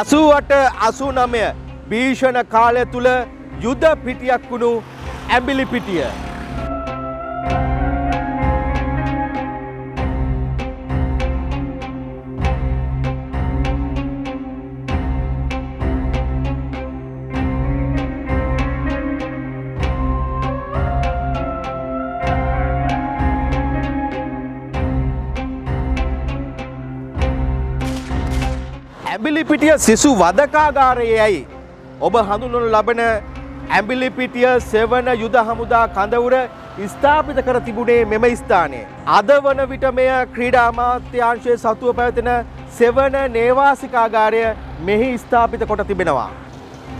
අසුවට අසුනමය භීෂණ කාලය තුළ යුද පිටියක් වුණු ඇඹිලි පිටිය. සිසු වදකාගාරයයි ඔබ හඳුනනු ලබන ඇම්බිලිපිටිය සෙවන යුද හමුදා කඳවුර ස්ථාපිත කර තිබුණේ මෙම ස්ථානය. අද වන විට මෙය ක්‍රීඩා අමාත්‍යංශය සතුව පැවතින සෙවන නේවාසිකාගාරය මෙහි ස්ථාපිත කොට තිබෙනවා.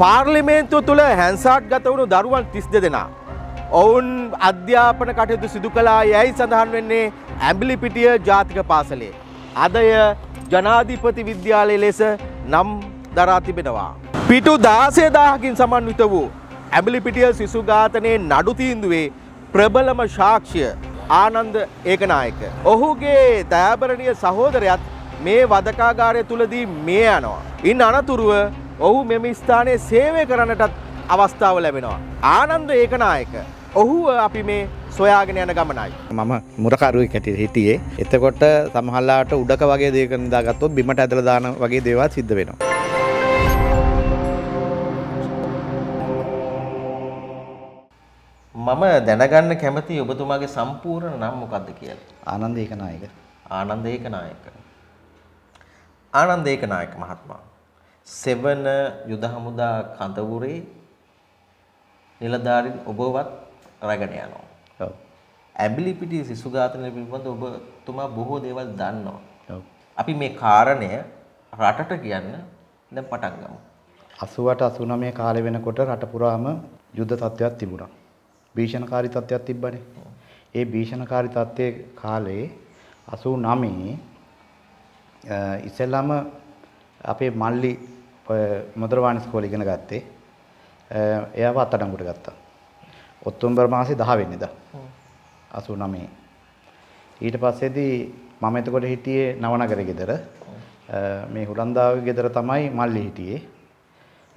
පාර්ලිමේන්තුව තුළ හැන්සාට් ගත වුණු දරුවන් තිස් දෙදෙනා. ඔවුන් අධ්‍යාපන කටයුතු සිදු කලා යැයි සඳහන් වෙන්නේ ඇම්බිලිපිටිය ජාතික පාසලේ. අදය ජනාධිපති විද්‍යාලය ලෙස නම් දරා තිබෙනවා. පිටු දාසේදාහකින් සමන්විත වූ ඇමිලිපිටිය සිසු ඝාතනයේ නඩු තීන්දුවේ ප්‍රබලම සාක්ෂිය ආනන්ද ඒකනායක. ඔහුගේ දයාබරණීය සහෝදරයත් මේ වදකාගාරය තුලදී මේ යනවා. ඉන් අනතුරුව ඔහු මෙම ස්ථානයේ සේවය කරන්නටත් අවස්ථාව ලැබෙනවා. ආනන්ද ඒකනායක ඔහු අපි මේ සොයාගෙන යන ගමනයි. මම මුරකරුවෙක් ඇටියට හිටියේ. එතකොට සමහරලාට උඩක වගේ දේක නිදාගත්තොත් බිමට ඇදලා දාන වගේ දේවල් සිද්ධ වෙනවා. මම දැනගන්න කැමති ඔබතුමාගේ සම්පූර්ණ නම මොකක්ද කියලා. ආනන්ද ඒකනායක. ආනන්ද ඒකනායක. ආනන්ද ඒකනායක මහත්මයා. සෙවන යුද හමුදා කඳවුරේ නිලධාරීන් ඔබවත් රැගෙන යනවා. ඔව්. ඇඹිලිපිටිය සිසු ඝාතනය පිළිබඳව ඔබතුමා බොහෝ දේවල් දන්නවා. ඔව්. අපි මේ කාරණය රටට කියන්න දැන් පටන් ගමු. 88 89 කාලේ වෙනකොට රට පුරාම යුද්ධ තත්ත්වයක් තිබුණා. භීෂණකාරී තත්ත්වයක් තිබ්බනේ. ඒ භීෂණකාරී තත්ත්වයේ කාලේ 89 ඉස්සෙල්ලාම අපේ මල්ලි මොදරවාණි ස්කෝලේ ඉගෙන ගත්තේ. එයාව අත්අඩංගුවට ගත්තා. ඔක්තෝබර් මාසේ 10 වෙනිදා. 89. ඊට පස්සේදී මම එතකොට හිටියේ නවනගර ගෙදර. මේ හුරන්දාවේ ගෙදර තමයි මල්ලි හිටියේ.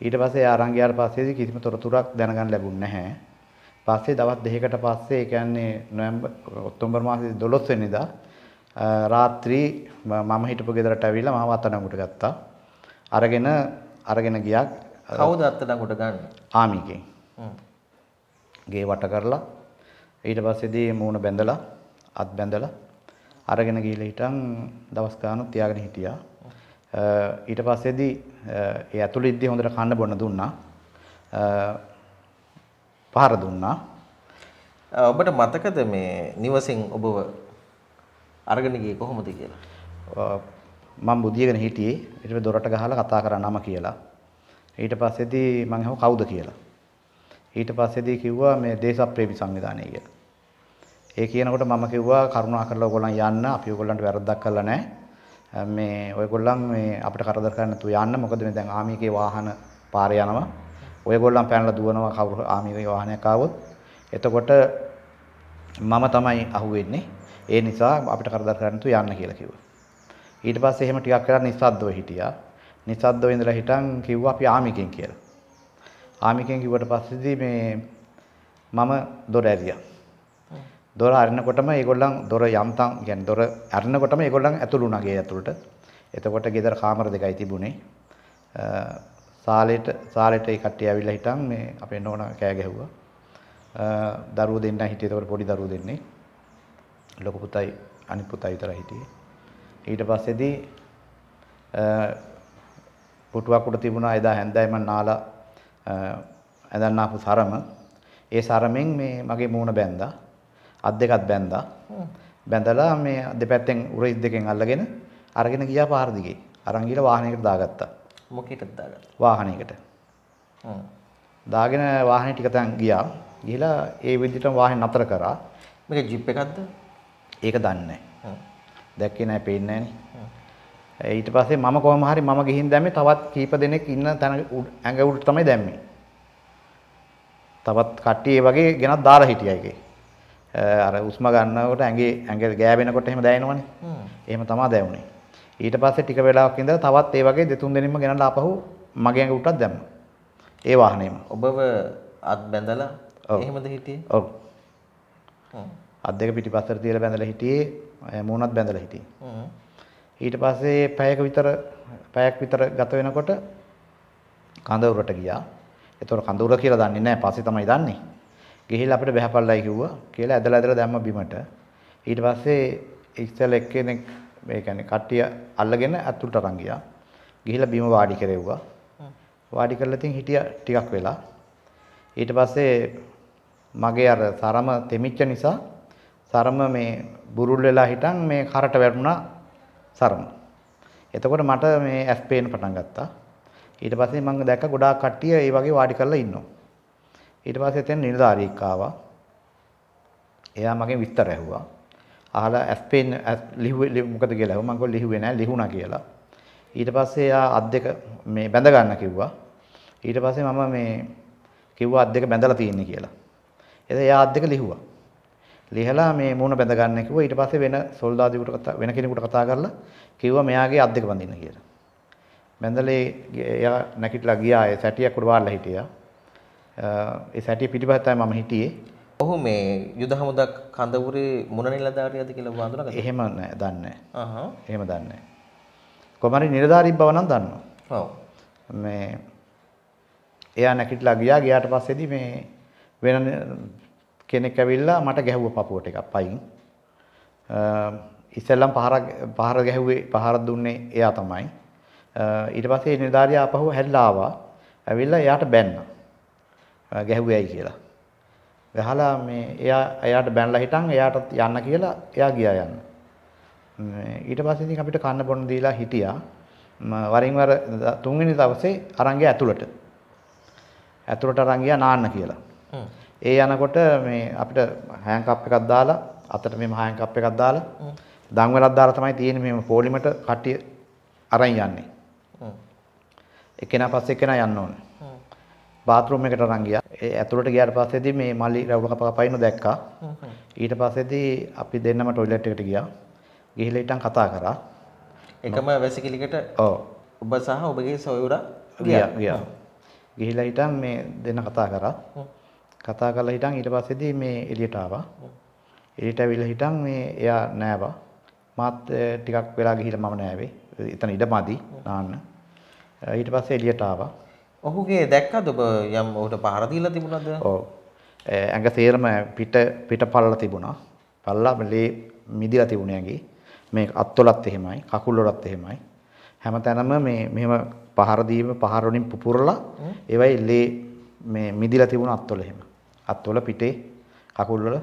ඊට පස්සේ ආරංගියාට පස්සේදී කිසිම තොරතුරක් දැනගන්න ලැබුණ නැහැ. පස්සේ දවස් දෙකකට පස්සේ ඒ කියන්නේ නොවැම්බර් ඔක්තෝබර් මාසේ 12 වෙනිදා රාත්‍රී මම හිටපු ගෙදරට ඇවිල්ලා මාව අත්අඩංගුවට ගත්තා. අරගෙන අරගෙන ගියා. කවුද අත්අඩංගුවට ගන්නේ? ආමිගෙන්. හ්ම්. ගේ වට කරලා ඊට පස්සේදී මූණ බැඳලා අත් බැඳලා අරගෙන ගිහලා හිටන් දවස් ගානක් තියාගෙන හිටියා. ඊට පස්සේදී ඒ ඇතුළේ ඉද්දී හොඳට කන්න බොන්න දුන්නා. පහර දුන්නා. ඔබට මතකද මේ නිවසින් ඔබව අරගෙන ගියේ කොහොමද කියලා? මම බුදියගෙන හිටියේ ඊට පස්සේ දොරට ගහලා කතා කරා නම කියලා. ඊට පස්සේදී මම අහුව කවුද කියලා. ඊට පස්සේදී කිව්වා මේ දේශප්‍රේමී සංවිධානය කියලා. ඒ කියනකොට මම කිව්වා කරුණා කරලා ඔයගොල්ලන් යන්න අපි ඔයගොල්ලන්ට වැරද්දක් කළා නැහැ. මේ ඔයගොල්ලන් මේ අපිට කරදර කරන්න තු යන්න මොකද මේ දැන් ආමීගේ වාහන පාරේ යනවා. ඔයගොල්ලන් පැනලා දුවනවා කවුරු ආමීගේ වාහනයක් ආවොත්. එතකොට මම තමයි අහුවෙන්නේ. ඒ නිසා අපිට කරදර කරන්න තු යන්න කියලා කිව්වා. ඊට පස්සේ එහෙම ටිකක් කරලා නිස්සද්දව හිටියා. නිස්සද්දව ඉඳලා හිටන් කිව්වා අපි ආමිකෙන් කියලා. ආමිකෙන් කිව්වට පස්සේදී මේ මම දොර ඇරියා. දොර අරිනකොටම ඒගොල්ලන් දොර යම්තම් කියන්නේ දොර අරිනකොටම ඒගොල්ලන් ඇතුළු වුණා ගේ ඇතුළට. එතකොට ගෙදර කාමර දෙකයි තිබුණේ. සාලේට සාලේට ඒ කට්ටිය ඇවිල්ලා හිටන් මේ අපේ නෝනා කෑ ගැහුවා. දරුවෝ දෙන්නා හිටියේ. එතකොට පොඩි දරුවෝ දෙන්නේ. ලොකු පුතයි අනිත් පුතයි විතරයි හිටියේ. ඊට පස්සේදී පුටුවක් උඩ තිබුණා එදා හැන්දෑව මම නාලා ඇදන්න ආපු සරම ඒ සරමෙන් මේ මගේ මූණ බැන්දා අත් දෙකත් බැන්දා බැඳලා මේ දෙපැත්තෙන් උරහිස් දෙකෙන් අල්ලගෙන අරගෙන ගියා පාර දිගේ අරන් ගිහලා වාහනයකට දාගත්තා මොකේටද දාගත්තා වාහනයකට දාගෙන වාහනේ ටික තැන් ගියා ගිහලා ඒ විදිහටම වාහනේ නතර කරා මේක ජිප් එකක්ද ඒක දන්නේ නැහැ දැක්කේ නැහැ පේන්නේ නැහැ ඊට පස්සේ මම කොහොම හරි මම ගිහින් දැම්මේ තවත් කීප දෙනෙක් ඉන්න තැන ඇඟ උඩට තමයි දැම්මේ. තවත් කට්ටිය ඒ වගේ ගෙනත් දාලා හිටියා එකේ. අර උස්ම ගන්නකොට ඇඟේ ඇඟ ගෑවෙනකොට එහෙම දැනෙනවනේ. එහෙම තමයි දැනුනේ. ඊට පස්සේ ටික වෙලාවක් ඉඳලා තවත් ඒ වගේ දෙතුන් දෙනෙක්ම ගෙනල්ලා ආපහු මගේ ඇඟ උඩටත් දැම්මා. ඒ වාහනේම. ඔබව අත් බැඳලා එහෙමද හිටියේ? ඔව්. අත් දෙක පිටිපස්සට තියලා බැඳලා හිටියේ. මූණත් බැඳලා හිටියේ. ඊට පස්සේ පැයක විතර පැයක් විතර ගත වෙනකොට කඳවුරට ගියා. එතකොට කඳවුර කියලා දන්නේ නැහැ. පස්සේ තමයි දන්නේ. ගිහිල්ලා අපිට බහැපල්ලයි කිව්වා කියලා ඇදලා ඇදලා දැම්ම බිමට. ඊට පස්සේ ඉස්සෙල් එක්කෙනෙක් මේ කියන්නේ කට්ටිය අල්ලගෙන අතුලට අරන් ගියා. ගිහිල්ලා බිම වාඩි කරෙව්වා. වාඩි කරලා තින් හිටියා ටිකක් වෙලා. ඊට පස්සේ මගේ අර සරම තෙමිච්ච නිසා සරම මේ බුරුල් වෙලා හිටන් මේ කරට වැටුණා සරම. එතකොට මට මේ ඇස් පේන්න පටන් ගත්තා. ඊට පස්සේ මම දැක්ක ගොඩාක් කට්ටිය ඒ වගේ වාඩි කරලා ඉන්නවා. ඊට පස්සේ එතන නිලධාරියෙක් ආවා. එයා මගෙන් විස්තර ඇහුවා. අහලා ඇස් පේන්න ලිහුවේ මොකද කියලා ඇහුවා. මම කිව්වා ලිහුවේ නෑ ලිහුණා කියලා. ඊට පස්සේ එයා අත් දෙක මේ බැඳ ගන්න කිව්වා. ඊට පස්සේ මම මේ කිව්වා අත් දෙක බැඳලා තියෙන්නේ කියලා. එතන එයා අත් දෙක ලිහුවා. ලිහලා මේ මූණ බැඳ ගන්න කිව්වා. ඊට පස්සේ වෙන සොල්දාදුවෙකුට කතා වෙන කෙනෙකුට කතා කරලා කිව්වා මෙයාගේ අත් දෙක බඳින්න කියලා. බැඳලේ එයා නැගිටලා ගියා. ඒ සැටියක් උඩ වාරලා හිටියා. ඒ සැටිය පිටිපස්ස තමයි මම හිටියේ. ඔහු මේ යුද හමුදා කඳවුරේ මුණ නිලධාරියද කියලා වඳුනගත්තා. එහෙම නෑ, දන්නේ නෑ. එහෙම දන්නේ නෑ. කොහමරි නිලධාරී බව නම් දන්නවා. ඔව්. මේ එයා නැගිටලා ගියා. ගියාට පස්සේදී මේ වෙන කෙනෙක් ඇවිල්ලා මට ගැහුවා පපුවට එකක් පයින්. ඉස්සෙල්ලම පහරක් පහර ගැහුවේ පහර දුන්නේ එයා තමයි. ඊට පස්සේ නිලධාරියා ආපහු හැරිලා ආවා. ඇවිල්ලා එයාට බැන්නා. ගැහුවේ ඇයි කියලා. ගහලා මේ එයා එයාට බැනලා හිටන් එයාට යන්න කියලා එයා ගියා යන්න. ඊට පස්සේ ඉතින් අපිට කන්න බොන්න දීලා හිටියා. වරින් වර තුන්වෙනි දවසේ අරන් ගියා ඇතුළට. ඇතුළට අරන් ගියා නාන්න කියලා. ඒ යනකොට මේ අපිට හෑන් කප් එකක් දාලා අතට මෙහෙම හෑන් කප් එකක් දාලා දන් වලක් දාලා තමයි තියෙන්නේ මෙහෙම පොලිමට කට්ටිය අරන් යන්නේ. එක්කෙනා පස්සේ එක්කෙනා යන්න ඕනේ. බාත් รู ම් එකට අරන් ගියා. ඒ ඇතුළට ගියාට පස්සේදී මේ මල්ලි රවුල කප කප ඉන්න දැක්කා. ඊට පස්සේදී අපි දෙන්නම টয়ලට් එකට ගියා. ගිහිල්ලා ඊටන් කතා කරා. එකම වැසිකිළිකට ඔව්. ඔබ සහ ඔබගේ සොයුරා ගියා. ගියා. ගිහිල්ලා ඊටන් මේ දෙන්න කතා කරා. කතා කරලා හිටන් ඊට පස්සේදී මේ එළියට ආවා. එළියට ඇවිල්ලා හිටන් මේ එයා නෑවා. මාත් ටිකක් වෙලා ගිහිල්ලා මම නෑවේ. එතන ඉඩමදි නාන්න. ඊට පස්සේ එළියට ආවා. ඔහුගේ දැක්කද ඔබ යම් ඔහුට පහර දීලා තිබුණාද? ඔව්. ඇඟ සේරම පිට පිට පල්ලා තිබුණා. පල්ලා ලේ මිදිලා තිබුණේ ඇඟේ. මේ අත්වලත් එහෙමයි, කකුල් වලත් එහෙමයි. හැමතැනම මේ මෙහෙම පහර දීම පහර වලින් පුපුරලා ඒවයි ලේ මේ මිදිලා තිබුණ අත්වල එහෙම. අත්වල පිටේ කකුල්වල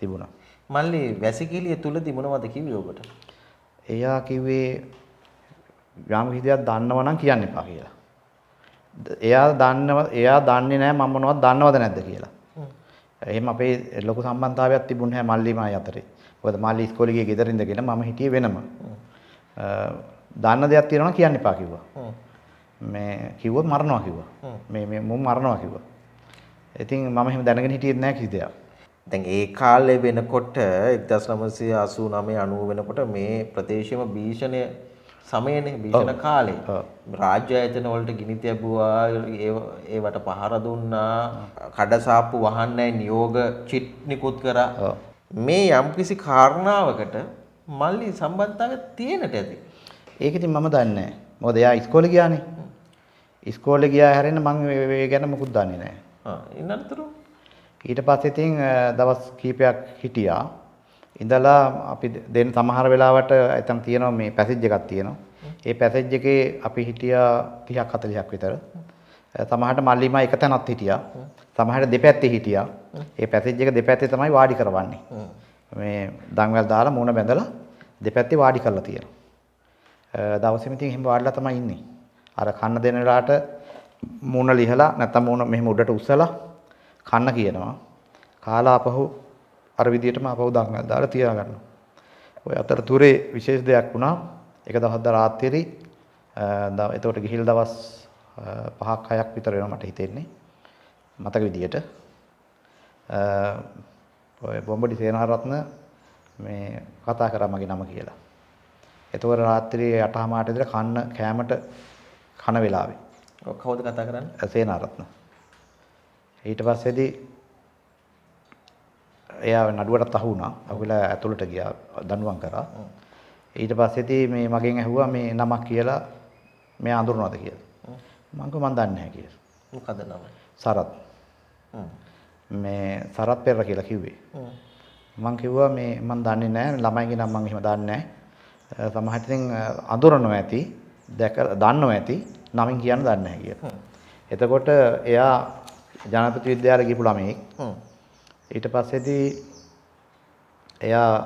තිබුණා. මල්ලි වැසිකිළිය තුල තිබුණවද කිව්වේ ඔබට? එයා කිව්වේ යම් හිතයක් දන්නවා නම් කියන්න එපා කියලා. එයා දන්නව එයා දන්නේ නැහැ මම මොනවද දන්නවද නැද්ද කියලා. එහෙම අපේ ලොකු සම්බන්ධතාවයක් තිබුණ නැහැ මල්ලි මායි අතරේ. මොකද මල්ලි ඉස්කෝලේ ගියේ ගෙදර ඉඳගෙන මම හිටියේ වෙනම. දන්න දෙයක් තියෙනවා නම් කියන්න එපා කිව්වා. මේ කිව්වොත් මරනවා කිව්වා. මේ මේ මුම් මරනවා කිව්වා. ඉතින් මම එහෙම දැනගෙන හිටියෙත් නෑ කිසි දෙයක්. දැන් ඒ කාලේ වෙනකොට 1989 90 වෙනකොට මේ ප්‍රදේශයේම භීෂණය සමයනේ භීෂණ කාලේ රාජ්‍ය ආයතන වලට ගිනි තැබුවා ඒවට පහර දුන්නා කඩසාප්පු වහන්නේ නියෝග චිට් නිකුත් කරා මේ යම්කිසි කාරණාවකට මල්ලි සම්බන්ධතාවය තියෙනට ඇති ඒක ඉතින් මම දන්නේ නැහැ මොකද එයා ඉස්කෝලේ ගියානේ ඉස්කෝලේ ගියා හැරෙන්න මම ඒ ගැන මුකුත් දන්නේ නැහැ ඉන්නතුරු ඊට පස්සේ ඉතින් දවස් කීපයක් හිටියා. ඉඳලා අපි දෙන්න සමහර වෙලාවට ඇතම් තියෙනවා මේ පැසේජ් එකක් තියෙනවා. ඒ පැසේජ් එකේ අපි හිටියා 30ක් 40ක් විතර. සමහරට මල්ලිමා එක තැනක් හිටියා. සමහරට දෙපැත්තේ හිටියා. ඒ පැසේජ් එක දෙපැත්තේ තමයි වාඩි කරවන්නේ. මේ දංවැල් දාලා මූණ බැඳලා දෙපැත්තේ වාඩි කරලා තියෙනවා. දවසෙම ඉතින් එහෙම වාඩිලා තමයි ඉන්නේ. අර කන්න දෙන වෙලාවට මූණ ලිහලා නැත්නම් මූණ මෙහෙම උඩට උස්සලා කන්න කියනවා. කාලා අපහු අර විදියටම අපහු දඟල් දාලා තියා ගන්නවා. ওই අතරතුරේ විශේෂ දෙයක් වුණා. එක දවසක් දා රාත්‍රියේ එතකොට ගිහිල් දවස් 5ක් 6ක් විතර වෙනවා මට හිතෙන්නේ. මතක විදියට. ඔය බොම්බඩි සේනාරත්න මේ කතා කරා මගේ නම කියලා. එතකොට රාත්‍රියේ 8:00 මාට ඉඳලා කන්න කෑමට කන වෙලාවේ ඔව් කවුද කතා කරන්නේ? සේනාරත්න. ඊට පස්සේදී එයා නඩුවටත් අහු වුණා. අහුවෙලා ඇතුළට ගියා දඬුවම් කරා. ඊට පස්සේදී මේ මගෙන් ඇහුවා මේ නමක් කියලා මෙයා අඳුරනවද කියලා. මම කිව්වා මන් දන්නේ නැහැ කියලා. මොකද නම? සරත්. මේ සරත් පෙරේරා කියලා කිව්වේ. මම කිව්වා මේ මන් දන්නේ නැහැ ළමයිගේ නම් මම එහෙම දන්නේ නැහැ. සමහර විට ඉතින් අඳුරනවා ඇති, දැක දන්නවා ඇති. නමින් කියන්න දන්නේ නැහැ කියලා. එතකොට එයා ජනපති විද්‍යාලය ගිහපු ළමයෙක්. ඊට පස්සේදී එයා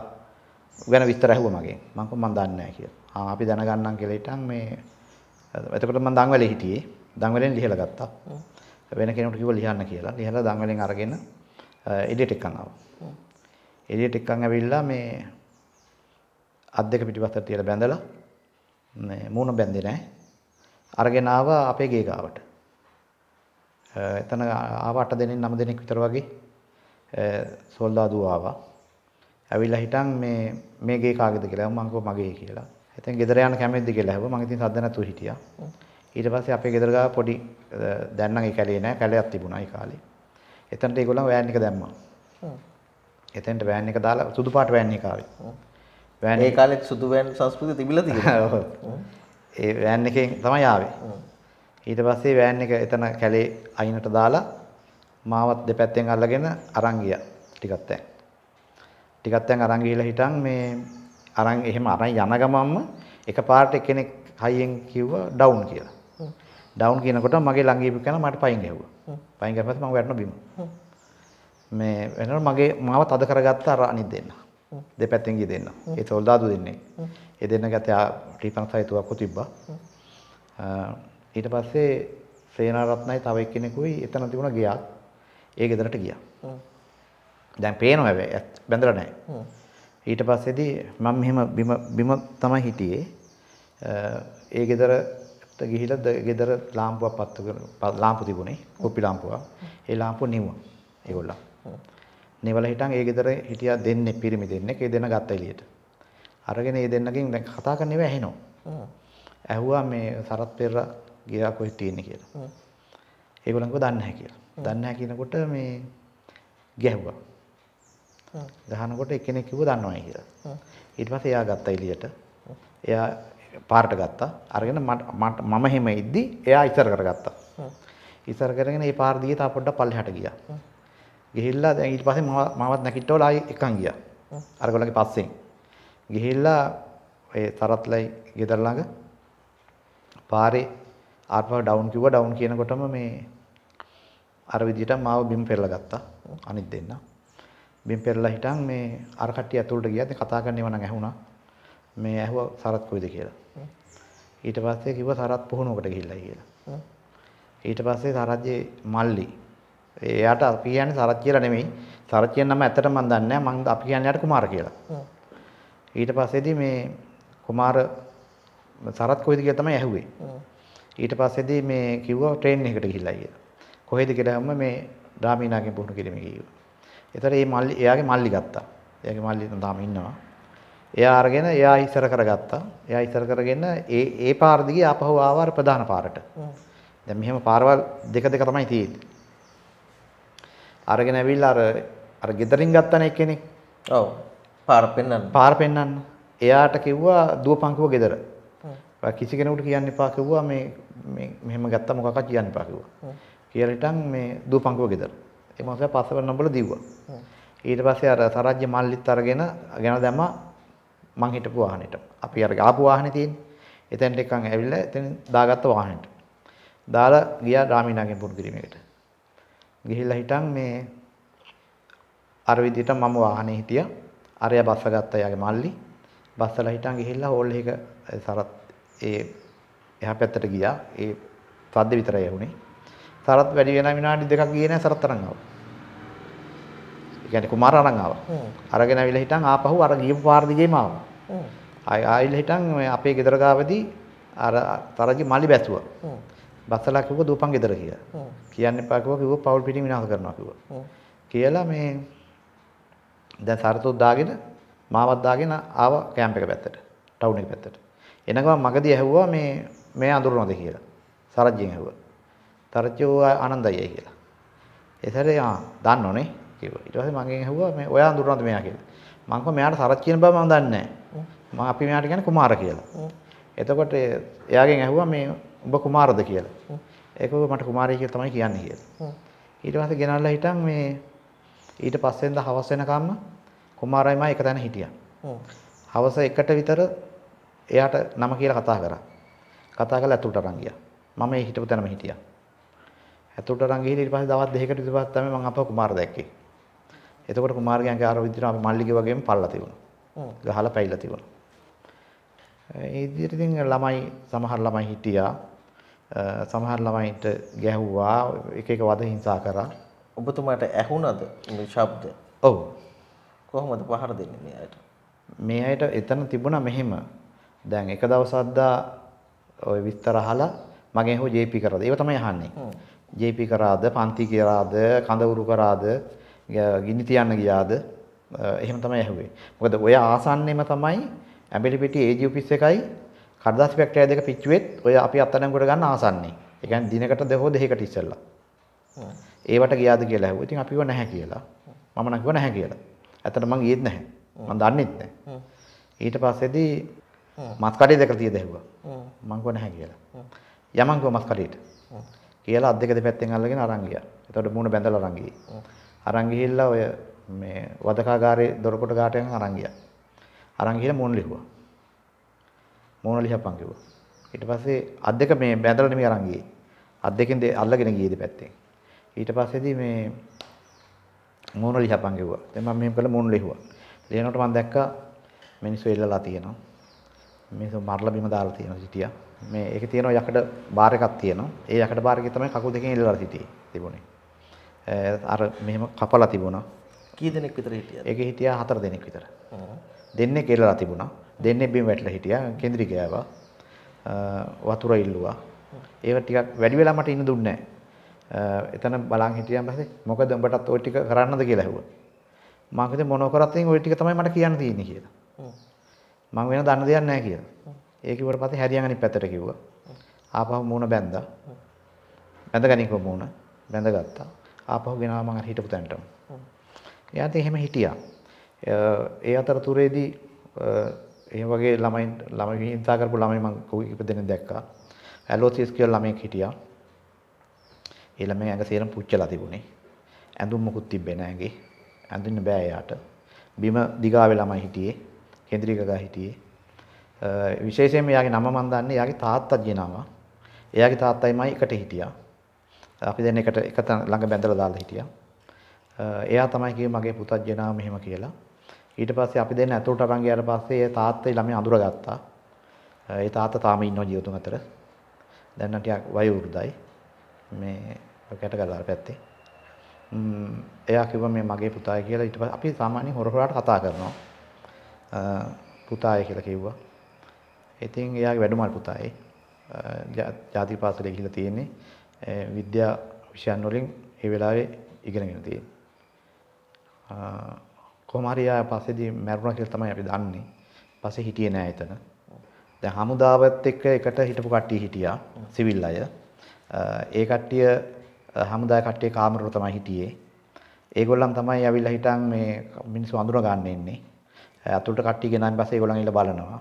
ගැන විස්තර ඇහුවා මගෙන්. මම කිව්වා මම දන්නේ නැහැ කියලා. ආ අපි දැනගන්නම් කියලා ඊටන් මේ එතකොට මම දන්වැලේ හිටියේ. දන්වැලෙන් ලිහලා ගත්තා. වෙන කෙනෙකුට කිව්වා ලියන්න කියලා. ලිහලා දන්වැලෙන් අරගෙන එඩිට් එකක්න් ආවා. එඩිට් එකක්න් ඇවිල්ලා මේ අත් දෙක පිටිපස්සට තියලා බැඳලා මේ මූණ බැඳේ නැහැ. අරගෙන ආවා අපේ ගේ ගාවට. එතන ආව 8 දෙනෙක් 9 දෙනෙක් විතර වගේ සොල්දාදු ආවා. ඇවිල්ලා හිටන් මේ මේ ගේ කාගේද කියලා මම කිව්වා මගේ කියලා. ඉතින් ගෙදර යන කැමෙද්ද කියලා ඇහුවා. මම ඉතින් සද්ද නැතුව හිටියා. ඊට පස්සේ අපේ ගෙදර ගාව පොඩි දැන් නම් ඒ කැලේ නෑ කැලයක් තිබුණා ඒ කාලේ. එතනට ඒගොල්ලන් වෑන් එක දැම්මා. එතෙන්ට වෑන් එක දාලා සුදු පාට වෑන් එක ආවේ. වෑන් ඒ කාලේ සුදු වෑන් සංස්කෘතිය තිබිලා තියෙනවා. ඒ වෑන් එකෙන් තමයි ආවේ. ඊට පස්සේ වෑන් එක එතන කැලේ අයිනට දාලා මාවත් දෙපැත්තෙන් අල්ලගෙන අරන් ගියා ටිකක් තැන්. ටිකක් තැන් අරන් ගිහිලා හිටන් මේ අරන් එහෙම අරන් යන ගමන්ම එකපාරට කෙනෙක් හයියෙන් කිව්වා ඩවුන් කියලා. ඩවුන් කියනකොට මගේ ළඟ ඉපු කෙනා මට පයින් ගැහුවා. පයින් ගැහුවා පස්සේ මම වැටුණා බිම. මේ වෙනකොට මගේ මාව තද කරගත්ත අර අනිත් දෙන්නා. දෙපැත්තෙන් ගිය දෙන්න. ඒ සොල්දාදු දෙන්නේ. ඒ දෙන්න ගත්තේ ටීපන්සයි තුවක්කු තිබ්බා. ඊට පස්සේ සේනාරත්නයි තව එක්කෙනෙකුයි එතන තිබුණා ගියා. ඒ ගෙදරට ගියා. දැන් පේනවා හැබැයි බැඳලා නැහැ. ඊට පස්සේදී මම මෙහෙම බිම බිම තමයි හිටියේ. ඒ ගෙදරට ගිහිලා ගෙදර ලාම්පුවක් පත්තු ලාම්පු තිබුණේ. කොපි ලාම්පුවක්. ඒ ලාම්පුව නිවුවා. ඒගොල්ලෝ. නිවල හිටන් ඒ ගෙදර හිටියා දෙන්නේ පිරිමි දෙන්නෙක්. ඒ දෙන්න ගත්ත එළියට. අරගෙන ඒ දෙන්නගෙන් දැන් කතා කරන්නේ ඇහෙනවා. ඇහුවා මේ සරත් පෙර ගියා කොහෙද තියෙන්නේ කියලා. ඒගොල්ලන් කිව්වා දන්නේ නැහැ කියලා. දන්නේ නැහැ කියනකොට මේ ගැහුවා. ගහනකොට එක්කෙනෙක් කිව්වා දන්නවයි කියලා. ඊට පස්සේ එයා ගත්තා එළියට. එයා පාරට ගත්තා. අරගෙන මම එහෙම ඉද්දි එයා ඉස්සර කරගත්තා. ඉස්සර කරගෙන මේ පාර දිගේ තව පොඩ්ඩක් පල්ලෙහාට ගියා. ගිහිල්ලා දැන් ඊට පස්සේ මම මාවත් නැගිටවලා ආයි එකන් ගියා. අරගොල්ලන්ගේ පස්සෙන්. ගිහිල්ලා ඒ තරත්ලයි ගෙදර ළඟ පාරේ ආපහු ඩවුන් කිව්වා ඩවුන් කියනකොටම මේ අර විදිහට මාව බිම් පෙරලා ගත්තා. අනිත් දෙන්න. බිම් පෙරලා හිටන් මේ අර කට්ටිය ඇතුළට ගියා. ඉතින් කතා කරන්න ඒවා නම් ඇහුණා. මේ ඇහුවා සරත් කොයිද කියලා. ඊට පස්සේ කිව්වා සරත් පුහුණුවකට ගිහිල්ලා කියලා. ඊට පස්සේ සරත්ගේ මල්ලි එයාට අපි කියන්නේ සරත් කියලා නෙමෙයි. සරත් කියන නම ඇත්තට මම දන්නේ නැහැ. මම අපි කියන්නේ යාට කුමාර කියලා. ඊට පස්සේදී මේ කුමාර සරත් කොහෙද කියලා තමයි ඇහුවේ. ඊට පස්සේදී මේ කිව්වා ට්‍රේන් එකකට ගිහිල්ලා කියලා. කොහෙද කියලා හැම මේ රාමීනාගෙන් පුහුණු කිරීම කිව්වා. ඒතර මේ මල්ලි එයාගේ මල්ලි ගත්තා. එයාගේ මල්ලි තාම ඉන්නවා. එයා අරගෙන එයා ඉස්සර කරගත්තා. එයා ඉස්සර කරගෙන ඒ ඒ පාර දිගේ ආපහු ආවාර ප්‍රධාන පාරට. දැන් මෙහෙම පාරවල් දෙක දෙක තමයි තියෙන්නේ. අරගෙන ඇවිල්ලා අර අර ගෙදරින් ගත්තනේ කෙනෙක්. ඔව්. පාර පෙන්නන්න. පාර පෙන්නන්න. එයාට කිව්වා දුවපන්කව ගෙදර. කිසි කෙනෙකුට කියන්න එපා කිව්වා මේ මේ මෙහෙම ගත්තා මොකක්වත් කියන්න එපා කිව්වා. කියලා හිටන් මේ දුවපන්කව ගෙදර. ඒ මොකද පස්වර නම්බර දීුවා. ඊට පස්සේ අර සරජ්‍ය මල්ලිත් අරගෙන ගෙන දැම්මා මං හිටපු වාහනෙට. අපි අර ආපු වාහනේ තියෙන්නේ. එතෙන්ට එකන් ඇවිල්ලා එතෙන් දාගත්ත වාහනෙට. දාලා ගියා රාමීනාගෙන් පුරුදු කිරීමේකට. ගිහිල්ලා හිටන් මේ අර විදිහට මම වාහනේ හිටියා. අරයා බස්ස ගත්තා යාගේ මල්ලි. බස්සලා හිටන් ගිහිල්ලා හෝල් එක සරත් ඒ එහා පැත්තට ගියා. ඒ සද්ද විතරයි වුනේ. සරත් වැඩි වෙන විනාඩි දෙකක් ගියේ නැහැ සරත් තරන් ආවා. ඒ කියන්නේ කුමාර අරන් ආවා. අරගෙන අවිලා හිටන් ආපහු අර ගියපු පාර දිගේම ආවා. ආයි ආයිලා හිටන් අපේ ගෙදර ගාවදී අර තරජි මලි බැසුවා. බස්සලා කිව්වා දූපන් ගෙදර කියලා. කියන්න එපා කිව්වා කිව්වා පවුල් පිටින් විනාශ කරනවා කිව්වා. කියලා මේ දැන් සරතුත් දාගෙන මාවත් දාගෙන ආවා කැම්ප් එක පැත්තට. ටවුන් එක පැත්තට. එනකම මගදී ඇහුවා මේ මේ අඳුරනවද කියලා. සරජ්ජින් ඇහුවා. තරජෝ ආනන්දයයි කියලා. ඒතරේ ආ දන්නෝනේ කිව්වා. ඊට පස්සේ මගෙන් ඇහුවා මේ ඔයා අඳුරනවද මෙයා කියලා. මම කිව්වා මෙයාට සරජ් කියන බව මම දන්නේ නැහැ. මම අපි මෙයාට කියන්නේ කුමාර කියලා. එතකොට එයාගෙන් ඇහුවා මේ උඹ කුමාරද කියලා. ඒක මට කුමාරය කියලා තමයි කියන්නේ කියලා. ඊට පස්සේ ගෙනල්ලා හිටන් මේ ඊට පස්සෙන්ද හවස වෙනකම්ම කුමාරයමයි එක තැන හිටියා. හවස එකට විතර එයාට නම කියලා කතා කරා. කතා කරලා ඇතුළට අරන් ගියා. මම ඒ හිටපු තැනම හිටියා. ඇතුළට අරන් ගිහින් ඊට පස්සේ දවස් දෙකකට විතර පස්සේ තමයි මම අපව කුමාර දැක්කේ. එතකොට කුමාරයාගේ ආර විදිහට අපි මල්ලිගේ වගේම පල්ලා තිබුණා. ගහලා පැයිලා තිබුණා. ඒ විදිහට ඉතින් ළමයි සමහර ළමයි හිටියා. සමහර ළමයින්ට ගැහුවා එක එක වද හිංසා කරා. ඔබතුමාට ඇහුණද මේ ශබ්ද? ඔව්. කොහොමද පහර දෙන්නේ මේ අයට? මේ අයට එතන තිබුණා මෙහෙම. දැන් එක දවසක් දා ওই විස්තර අහලා මගෙන් හෝ JP කරාද? ඒක තමයි අහන්නේ. JP කරාද, පන්ති කරාද, කඳවුරු කරාද, ගිනි තියන්න ගියාද? එහෙම තමයි ඇහුවේ. මොකද ඔය ආසන්නෙම තමයි ඇඹිලිපිටිය AG ඔෆිස් එකයි කඩදාසි බැක්ටීරියා දෙක පිච්චුවෙත් ඔය අපි අත්අඩංගුවට ගන්න ආසන්නේ. ඒ කියන්නේ දිනකට දෙකෝ දෙකකට ඉස්සෙල්ලා. ඒවට ගියාද කියලා ඇහුවා. ඉතින් අපිව නැහැ කියලා. මම නම් කිව්වා නැහැ කියලා. ඇත්තට මං ගියේත් නැහැ. මං දන්නෙත් නැහැ. ඊට පස්සේදී මස් කඩේ දෙක තියද ඇහුවා. මං කිව්වා නැහැ කියලා. යමං කිව්වා මස් කඩේට. කියලා අත් දෙක දෙපැත්තෙන් අල්ලගෙන අරන් ගියා. එතකොට මූණ බැඳලා අරන් ගියේ. අරන් ගිහිල්ලා ඔය මේ වදකාගාරේ දොරකොඩ ගාටෙන් අරන් ගියා. අරන් ගිහිල්ලා මූණ ලිහුවා. මෝන ලිහපන් කිව්වා. ඊට පස්සේ අත් දෙක මේ බැඳලා නෙමෙයි අරන් ගියේ. අත් දෙකෙන් අල්ලගෙන ගියේ දෙපැත්තෙන්. ඊට පස්සේදී මේ මෝන ලිහපන් කිව්වා. දැන් මම මෙහෙම කළා මෝන ලිහුවා. ලියනකොට මම දැක්කා මිනිස්සු එල්ලලා තියෙනවා. මිනිස්සු මරලා බිම දාලා තියෙනවා සිටියා. මේ ඒකේ තියෙනවා යකඩ බාර් එකක් තියෙනවා. ඒ යකඩ බාර් එකේ තමයි කකුල් දෙකෙන් එල්ලලා සිටියේ තිබුණේ. අර මෙහෙම කපලා තිබුණා. කී දෙනෙක් විතර හිටියද? ඒකේ හිටියා හතර දෙනෙක් විතර. දෙන්නේ කෙල්ලලා තිබුණා. දෙන්නේ බිම් වැටලා හිටියා. කේන්ද්‍රී ගෑවා. වතුර ඉල්ලුවා. ඒව ටිකක් වැඩි වෙලා මට ඉන්න දුන්නේ එතන බලන් හිටියන් පස්සේ මොකද උඹටත් ওই ටික කරන්නද කියලා ඇහුවා. මම කිව්වේ මොන කරත් ඉතින් ওই ටික තමයි මට කියන්න තියෙන්නේ කියලා. මම වෙන දන්න දෙයක් නැහැ කියලා. ඒ කිව්වට පස්සේ හැරියන් අනිත් පැත්තට කිව්වා. ආපහු මූණ බැඳා. බැඳගනින් කො මූණ බැඳගත්තා. ආපහු ගෙනා මම අර හිටපු තැනටම. එයාත් එහෙම හිටියා. ඒ අතරතුරේදී ඒ වගේ ළමයින් ළමයි හිංසා කරපු ළමයි මම ඉපදෙන දැක්කා. ඇලෝසිස් කියලා ළමෙක් හිටියා. ඒ ළමයා ඇඟ සේරම පුච්චලා තිබුණේ. ඇඳුම් මොකුත් තිබ්බේ නැහැ ඇඟේ. ඇඳින්න බෑ එයාට. බිම දිගාවේ ළමයි හිටියේ. කේන්ද්‍රිකගා හිටියේ. විශේෂයෙන්ම එයාගේ නම මම දන්නේ එයාගේ තාත්තා කියනම. එයාගේ තාත්තයිමයි එකට හිටියා. අපි දැන් එකට එක ළඟ බැඳලා දාලා හිටියා. එයා තමයි කිව්වේ මගේ පුතත් ජනාම මෙහෙම කියලා. ඊට පස්සේ අපි දෙන්න ඇතුළට අරන් ගියාට පස්සේ ඒ තාත්තා ළමයා අඳුරගත්තා. ඒ තාත්තා තාම ඉන්නවා ජීවිතුන් අතර. දැන් නම් ටිකක් වයෝ වෘද්ධයි. මේ කැටගදාර පැත්තේ. ම්ම් එයා කිව්වා මේ මගේ පුතායි කියලා ඊට පස්සේ අපි සාමාන්‍යයෙන් හොර හොරාට කතා කරනවා. පුතායි කියලා කිව්වා. ඉතින් එයාගේ වැඩුමල් පුතායි. ජාතික පාසලේ ගිහිල්ලා තියෙන්නේ. විද්‍යා විෂයන් වලින් ඒ වෙලාවේ ඉගෙනගෙන තියෙන්නේ. කොමරියා පස්සේදී මැරුණා කියලා තමයි අපි දන්නේ. පස්සේ හිටියේ නෑ එතන. දැන් හමුදාවත් එක්ක එකට හිටපු කට්ටිය හිටියා සිවිල් අය. ඒ කට්ටිය හමුදා කට්ටිය කාමරවල තමයි හිටියේ. ඒගොල්ලන් තමයි ඇවිල්ලා හිටන් මේ මිනිස්සු අඳුන ගන්න ඉන්නේ. අතුලට කට්ටිය ගෙනාන් පස්සේ ඒගොල්ලන් ඉල්ල බලනවා.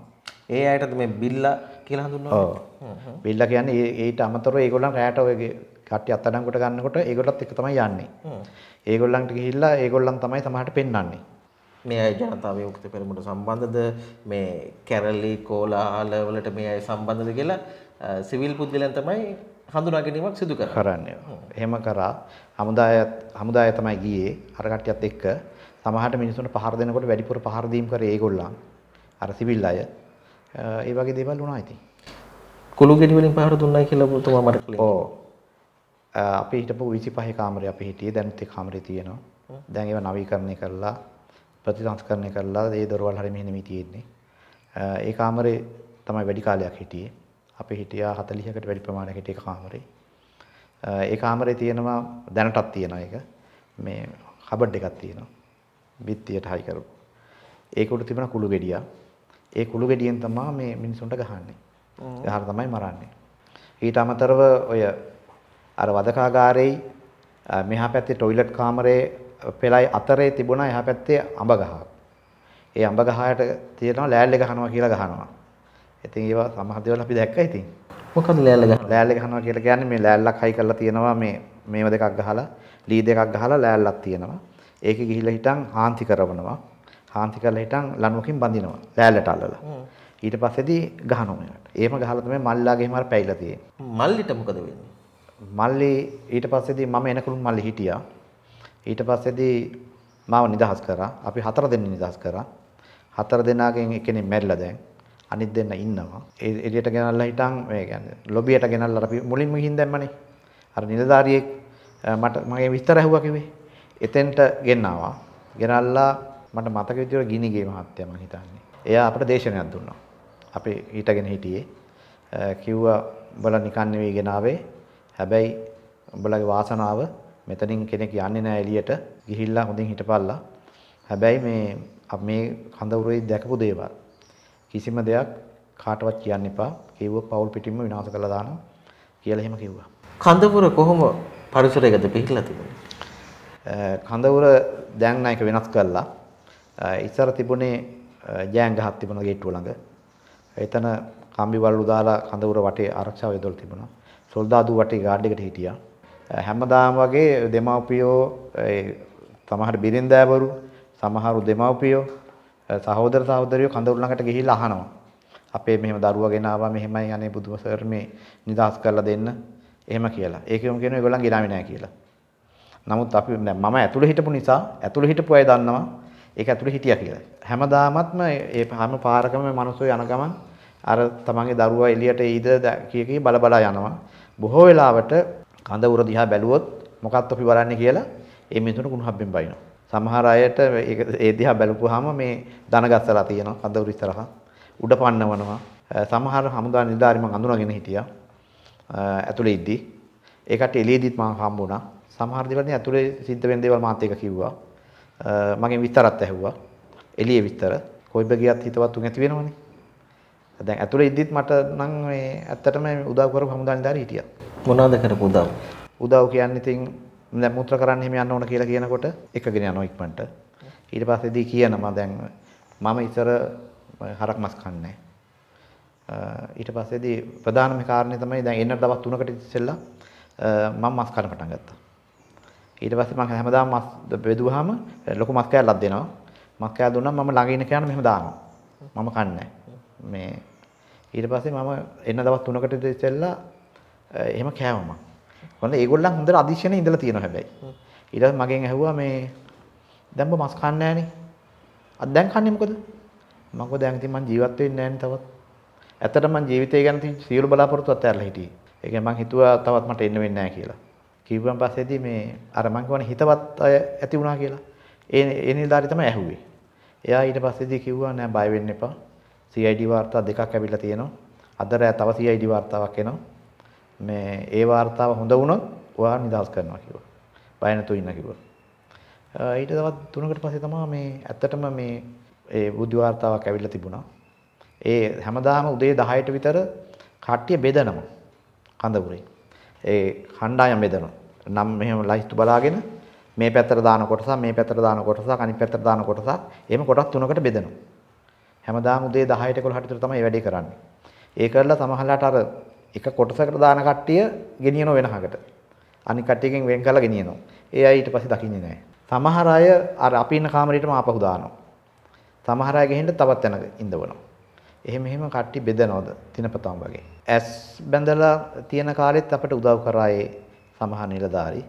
ඒ අයටද මේ බිල්ලා කියලා හඳුන්වනවා. ඔව්. බිල්ලා කියන්නේ ඊට අමතරව ඒගොල්ලන් රැට ඔයගේ කට්ටිය අත්අඩංගුවට ගන්නකොට ඒගොල්ලත් එක තමයි යන්නේ. ඒගොල්ලන්ට ගිහිල්ලා ඒගොල්ලන් තමයි සමහරට පෙන්වන්නේ. මේ අය ජනතාව යුක්ත පෙරමුණට සම්බන්ධද මේ කැරලි කෝලාහල වලට මේ අය සම්බන්ධද කියලා සිවිල් පුද්ගලයන් තමයි හඳුනා ගැනීමක් සිදු කරන්නේ. කරන්නේ. එහෙම කරා හමුදායත් හමුදාය තමයි ගියේ අර කට්ටියත් එක්ක සමහරට මිනිසුන්ට පහර දෙනකොට වැඩිපුර පහර දීම් කරේ ඒගොල්ලන්. අර සිවිල් අය. ඒ වගේ දේවල් වුණා ඉතින්. කුළු ගෙඩි වලින් පහර දුන්නයි කියලා ඔබතුමා මට කිව්වා. ඔව්. අපි හිටපු 25 කාමරේ අපි හිටියේ දැනුත් ඒ කාමරේ තියෙනවා. දැන් ඒව නවීකරණය කරලා ප්‍රතිසංස්කරණය කරලා ඒ දොරවල් හැරෙ මෙහෙම තියෙන්නේ. ඒ කාමරේ තමයි වැඩි කාලයක් හිටියේ. අපි හිටියා 40කට වැඩි ප්‍රමාණයක් හිටියේ කාමරේ. ඒ කාමරේ තියෙනවා දැනටත් තියෙනවා ඒක. මේ කබඩ් එකක් තියෙනවා. බිත්තියට හයි කරපු. ඒක උඩ තිබෙන කුළු ගෙඩියක්. ඒ කුළු ගෙඩියෙන් තමයි මේ මිනිසුන්ට ගහන්නේ. ගහලා තමයි මරන්නේ. ඊට අමතරව ඔය අර වදකාගාරේ මෙහා පැත්තේ ටොයිලට් කාමරේ පෙළයි අතරේ තිබුණා එහා පැත්තේ අඹ ගහක්. ඒ අඹ ගහයට තියෙනවා ලෑල්ල ගහනවා කියලා ගහනවා. ඉතින් ඒවා සමහර දේවල් අපි දැක්කා ඉතින්. මොකද ලෑල්ල ගහනවා? ලෑල්ල ගහනවා කියලා කියන්නේ මේ ලෑල්ලක් හයි කරලා තියෙනවා මේ මේව දෙකක් ගහලා ලී දෙකක් ගහලා ලෑල්ලක් තියෙනවා. ඒකේ ගිහිල්ලා හිටන් හාන්ති කරවනවා. හාන්ති කරලා හිටන් ලණුවකින් බඳිනවා ලෑල්ලට අල්ලලා. ඊට පස්සේදී ගහනවා ඒකට. එහෙම ගහලා තමයි මල්ලාගේ හැමාර පැයිලා තියෙන්නේ. මල්ලිට මොකද වෙන්නේ? මල්ලි ඊට පස්සේදී මම එනකලු මල්ලි හිටියා. ඊට පස්සේදී මාව නිදහස් කරා. අපි හතර දෙනෙක් නිදහස් කරා. හතර දෙනාගෙන් එකෙනෙක් මැරිලා දැන්. අනිත් දෙන්න ඉන්නවා. ඒ එළියට ගෙනල්ලා හිටන් මේ කියන්නේ ලොබියට ගෙනල්ලා අපි මුලින්ම ගිහින් දැම්මනේ. අර නිලධාරියෙක් මට මගේ විස්තර ඇහුවා කිව්වේ. එතෙන්ට ගෙන්නවා. ගෙනල්ලා මට මතක විදියට ගිනිගේ මහත්තයා මං හිතන්නේ. එයා අපට දේශනයක් දුන්නා. අපි හිටගෙන හිටියේ. කිව්වා උඹලා නිකන් නෙවෙයි ගෙනාවේ. හැබැයි උඹලගේ වාසනාව මෙතනින් කෙනෙක් යන්නේ නැහැ එළියට ගිහිල්ලා හොඳින් හිටපල්ලා. හැබැයි මේ අපි මේ කඳවුරේ දැකපු දේවල් කිසිම දෙයක් කාටවත් කියන්න එපා. කිව්ව පවුල් පිටින්ම විනාශ කරලා දානවා කියලා එහෙම කිව්වා. කඳවුර කොහොම පරිසරයකට පිහිටලා තිබුණේ? කඳවුර දැන් නයික වෙනස් කරලා ඉස්සර තිබුණේ ජෑන් ගහක් තිබුණා ගේට්ටුව ළඟ. එතන කම්බි වලලු දාලා කඳවුර වටේ ආරක්ෂාව යොදවලා තිබුණා. සොල්දාදු වටේ ගාඩ් එකට හිටියා. හැමදාම වගේ දෙමව්පියෝ සමහර බිරින්දෑවරු සමහරු දෙමව්පියෝ සහෝදර සහෝදරියෝ කඳවුරු ළඟට ගිහිල්ලා අහනවා. අපේ මෙහෙම දරුවා ගෙනාවා මෙහෙමයි අනේ බුදුම සර් මේ නිදහස් කරලා දෙන්න එහෙම කියලා. ඒකෙම කියනවා ඒගොල්ලන් ගිරාමි නෑ කියලා. නමුත් අපි දැන් මම ඇතුළේ හිටපු නිසා ඇතුළේ හිටපු අය දන්නවා ඒක ඇතුළේ හිටියා කියලා. හැමදාමත්ම ඒ හැම පාරකම මේ මිනිස්සු යන ගමන් අර තමන්ගේ දරුවා එළියට ඊද කී කී බල බලා යනවා. බොහෝ වෙලාවට කඳ උර දිහා බැලුවොත් මොකක්ද අපි බලන්නේ කියලා ඒ මිනිසුන්ට කුණුහබ්බෙන් බයිනවා. සමහර අයට ඒක ඒ දිහා බලපුවාම මේ දන ගස්සලා තියෙනවා කඳ උර ඉස්සරහා උඩ පන්නවනවා. සමහර හමුදා නිලධාරි මං අඳුනගෙන හිටියා. ඇතුලේ ඉද්දි ඒකට එළියේදිත් මං හම්බුණා. සමහර දේවල් නේ ඇතුලේ සිද්ධ වෙන දේවල් මාත් එක කිව්වා. මගෙන් විස්තරත් ඇහුවා. එළියේ විස්තර කොයිබ ගියත් හිතවත් උන් ඇති වෙනවනේ. දැන් ඇතුළේ ඉද්දිත් මට නම් මේ ඇත්තටම උදව් කරපු හමුදානිදාරී හිටියා. මොනවාද කරපු උදව්? උදව් කියන්නේ ඉතින් දැන් මුත්‍ර කරන්න හිම යන්න ඕන කියලා කියනකොට එකගෙන යනවා ඉක්මනට. ඊට පස්සේදී කියනවා දැන් මම ඉතර හරක් මස් කන්නේ ඊට පස්සේදී ප්‍රධානම කාරණේ තමයි දැන් එන්නට දවස් 3කට ඉස්සෙල්ලා මම මස් කන පටන් ගත්තා. ඊට පස්සේ මම හැමදාම මස් බෙදුවාම ලොකු මස් කෑල්ලක් දෙනවා. මස් කෑල්ල දුන්නම් මම ළඟ ඉන්න කෙනාට මෙහෙම දානවා. මම කන්නේ නැහැ. මේ ඊට පස්සේ මම එන්න දවස් 3කට ඉස්සෙල්ලා එහෙම කෑවම. කොහොමද ඒගොල්ලන් හොඳට අධිශයනේ ඉඳලා තියෙනවා හැබැයි. ඊට පස්සේ මගෙන් ඇහුවා මේ දැන් ඔබ මස් කන්නේ නැහනේ. අද දැන් කන්නේ මොකද? මම කිව්වා දැන් ඉතින් මං ජීවත් වෙන්නේ නැහනේ තවත්. ඇත්තට මං ජීවිතය ගැන තියෙන සියලු බලාපොරොත්තු අත්හැරලා හිටියේ. ඒ කියන්නේ මං හිතුවා තවත් මට එන්න වෙන්නේ නැහැ කියලා. කිව්වන් පස්සේදී මේ අර මං කියවන හිතවත් අය ඇති වුණා කියලා. ඒ ඒ නිලධාරී තමයි ඇහුවේ. එයා ඊට පස්සේදී කිව්වා නෑ බය වෙන්න එපා. CID වාර්තා දෙකක් ඇවිල්ලා තියෙනවා. අද රෑ තව CID වාර්තාවක් එනවා. මේ ඒ වාර්තාව හොඳ වුණොත් ඔයා නිදහස් කරනවා කිව්වා. බය නැතුව ඉන්න කිව්වා. ඊට තවත් තුනකට පස්සේ තමයි මේ ඇත්තටම මේ ඒ බුද්ධි වාර්තාවක් ඇවිල්ලා තිබුණා. ඒ හැමදාම උදේ 10ට විතර කට්ටිය බෙදනවා කඳපුරේ. ඒ කණ්ඩායම් බෙදනවා. නම් මෙහෙම ලයිස්තු බලාගෙන මේ පැත්තට දාන කොටසක් මේ පැත්තට දාන කොටසක් අනිත් පැත්තට දාන කොටසක් එහෙම කොටස් තුනකට බෙදනවා. හැමදාම උදේ 10ට 11ට විතර තමයි මේ වැඩේ කරන්නේ. ඒ කරලා සමහරලාට අර එක කොටසකට දාන කට්ටිය ගෙනියන වෙනහකට. අනික කට්ටියකින් වෙන් කරලා ගෙනියනවා. ඒ අය ඊට පස්සේ දකින්නේ නැහැ. සමහර අය අර අපි ඉන්න කාමරේටම ආපහු දානවා. සමහර අය ගෙහින්න තවත් යන ඉඳවනවා. එහෙම එහෙම කට්ටි බෙදනවද දිනපතාම වගේ. ඇස් බැඳලා තියෙන කාලෙත් අපට උදව් කරා ඒ සමහර නිලධාරි.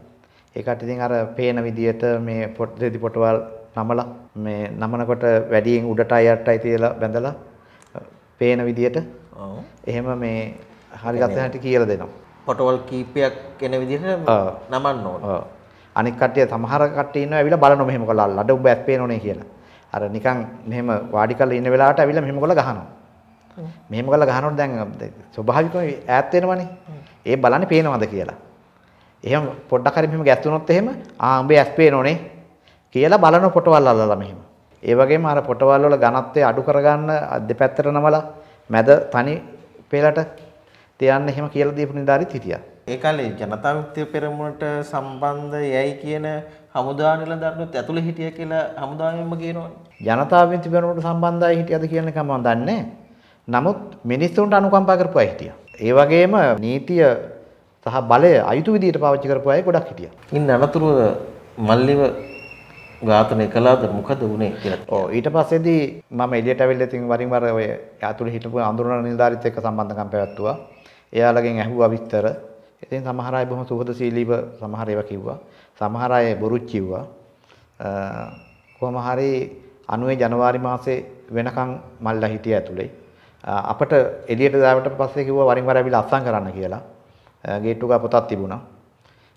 ඒකට ඉතින් අර පේන විදියට මේ පොත් දෙදි පොටවල් නමලා මේ නමනකොට වැඩියෙන් උඩටයි යටටයි තියලා බැඳලා පේන විදියට ඔව් එහෙම මේ හරි ලස්සනට කියලා දෙනවා. පොටවල් කීපයක් එන විදිහට නමන්න ඕන. ඔව්. අනික් කට්ටිය සමහර කට්ටිය ඉන්නවා ඇවිල්ලා බලනවා මෙහෙම කරලා අල්ලඩ උඹ ඇස් පේනෝනේ කියලා. අර නිකන් මෙහෙම වාඩි කරලා ඉන්න වෙලාවට ඇවිල්ලා මෙහෙම කරලා ගහනවා. මෙහෙම කරලා ගහනකොට දැන් ස්වභාවිකව ඈත් වෙනවනේ. ඒ බලන්නේ පේනවද කියලා. එහෙම පොඩ්ඩක් හරි මෙහෙම ගැස්සුනොත් එහෙම ආ උඹේ ඇස් පේනෝනේ කියලා බලන පොටවල් අල්ලලා මෙහෙම. ඒ වගේම අර පොටවල් වල ඝනත්වය අඩු කරගන්න දෙපැත්තට නමලා මැද තනි පෙළට තියන්න එහෙම කියලා දීපු නිලධාරීත් හිටියා. ඒ කාලේ ජනතා විමුක්තිය පෙරමුණට සම්බන්ධ යයි කියන හමුදා නිලධාරීත් ඇතුළේ හිටිය කියලා හමුදාවෙන්ම කියනවනේ. ජනතා විමුක්තිය පෙරමුණට සම්බන්ධයි හිටියද කියන එක මම දන්නේ නමුත් මිනිස්සුන්ට අනුකම්පා කරපු අය හිටියා. ඒ වගේම නීතිය සහ බලය අයුතු විදිහට පාවිච්චි කරපු අය ගොඩක් හිටියා. ඉන් අනතුරුව මල්ලිව ඝාතනය කළාද මොකද වුනේ කියලා. ඔව් ඊට පස්සේදී මම එළියට ඇවිල්ලා ඉතින් වරින් වර ඔය යාතුල හිටපු අඳුරන නිලධාරීත් එක්ක සම්බන්ධකම් පැවැත්තුවා. එයාලගෙන් ඇහුවා විස්තර. ඉතින් සමහර අය බොහොම සුහදශීලීව සමහර ඒවා කිව්වා. සමහර අය බොරුත් කිව්වා. කොහොම හරි 90 ජනවාරි මාසේ වෙනකන් මල්ලා හිටිය ඇතුලේ. අපට එළියට දාවට පස්සේ කිව්වා වරින් වර ඇවිල්ලා අත්සන් කරන්න කියලා. ගේට්ටුක පොතක් තිබුණා.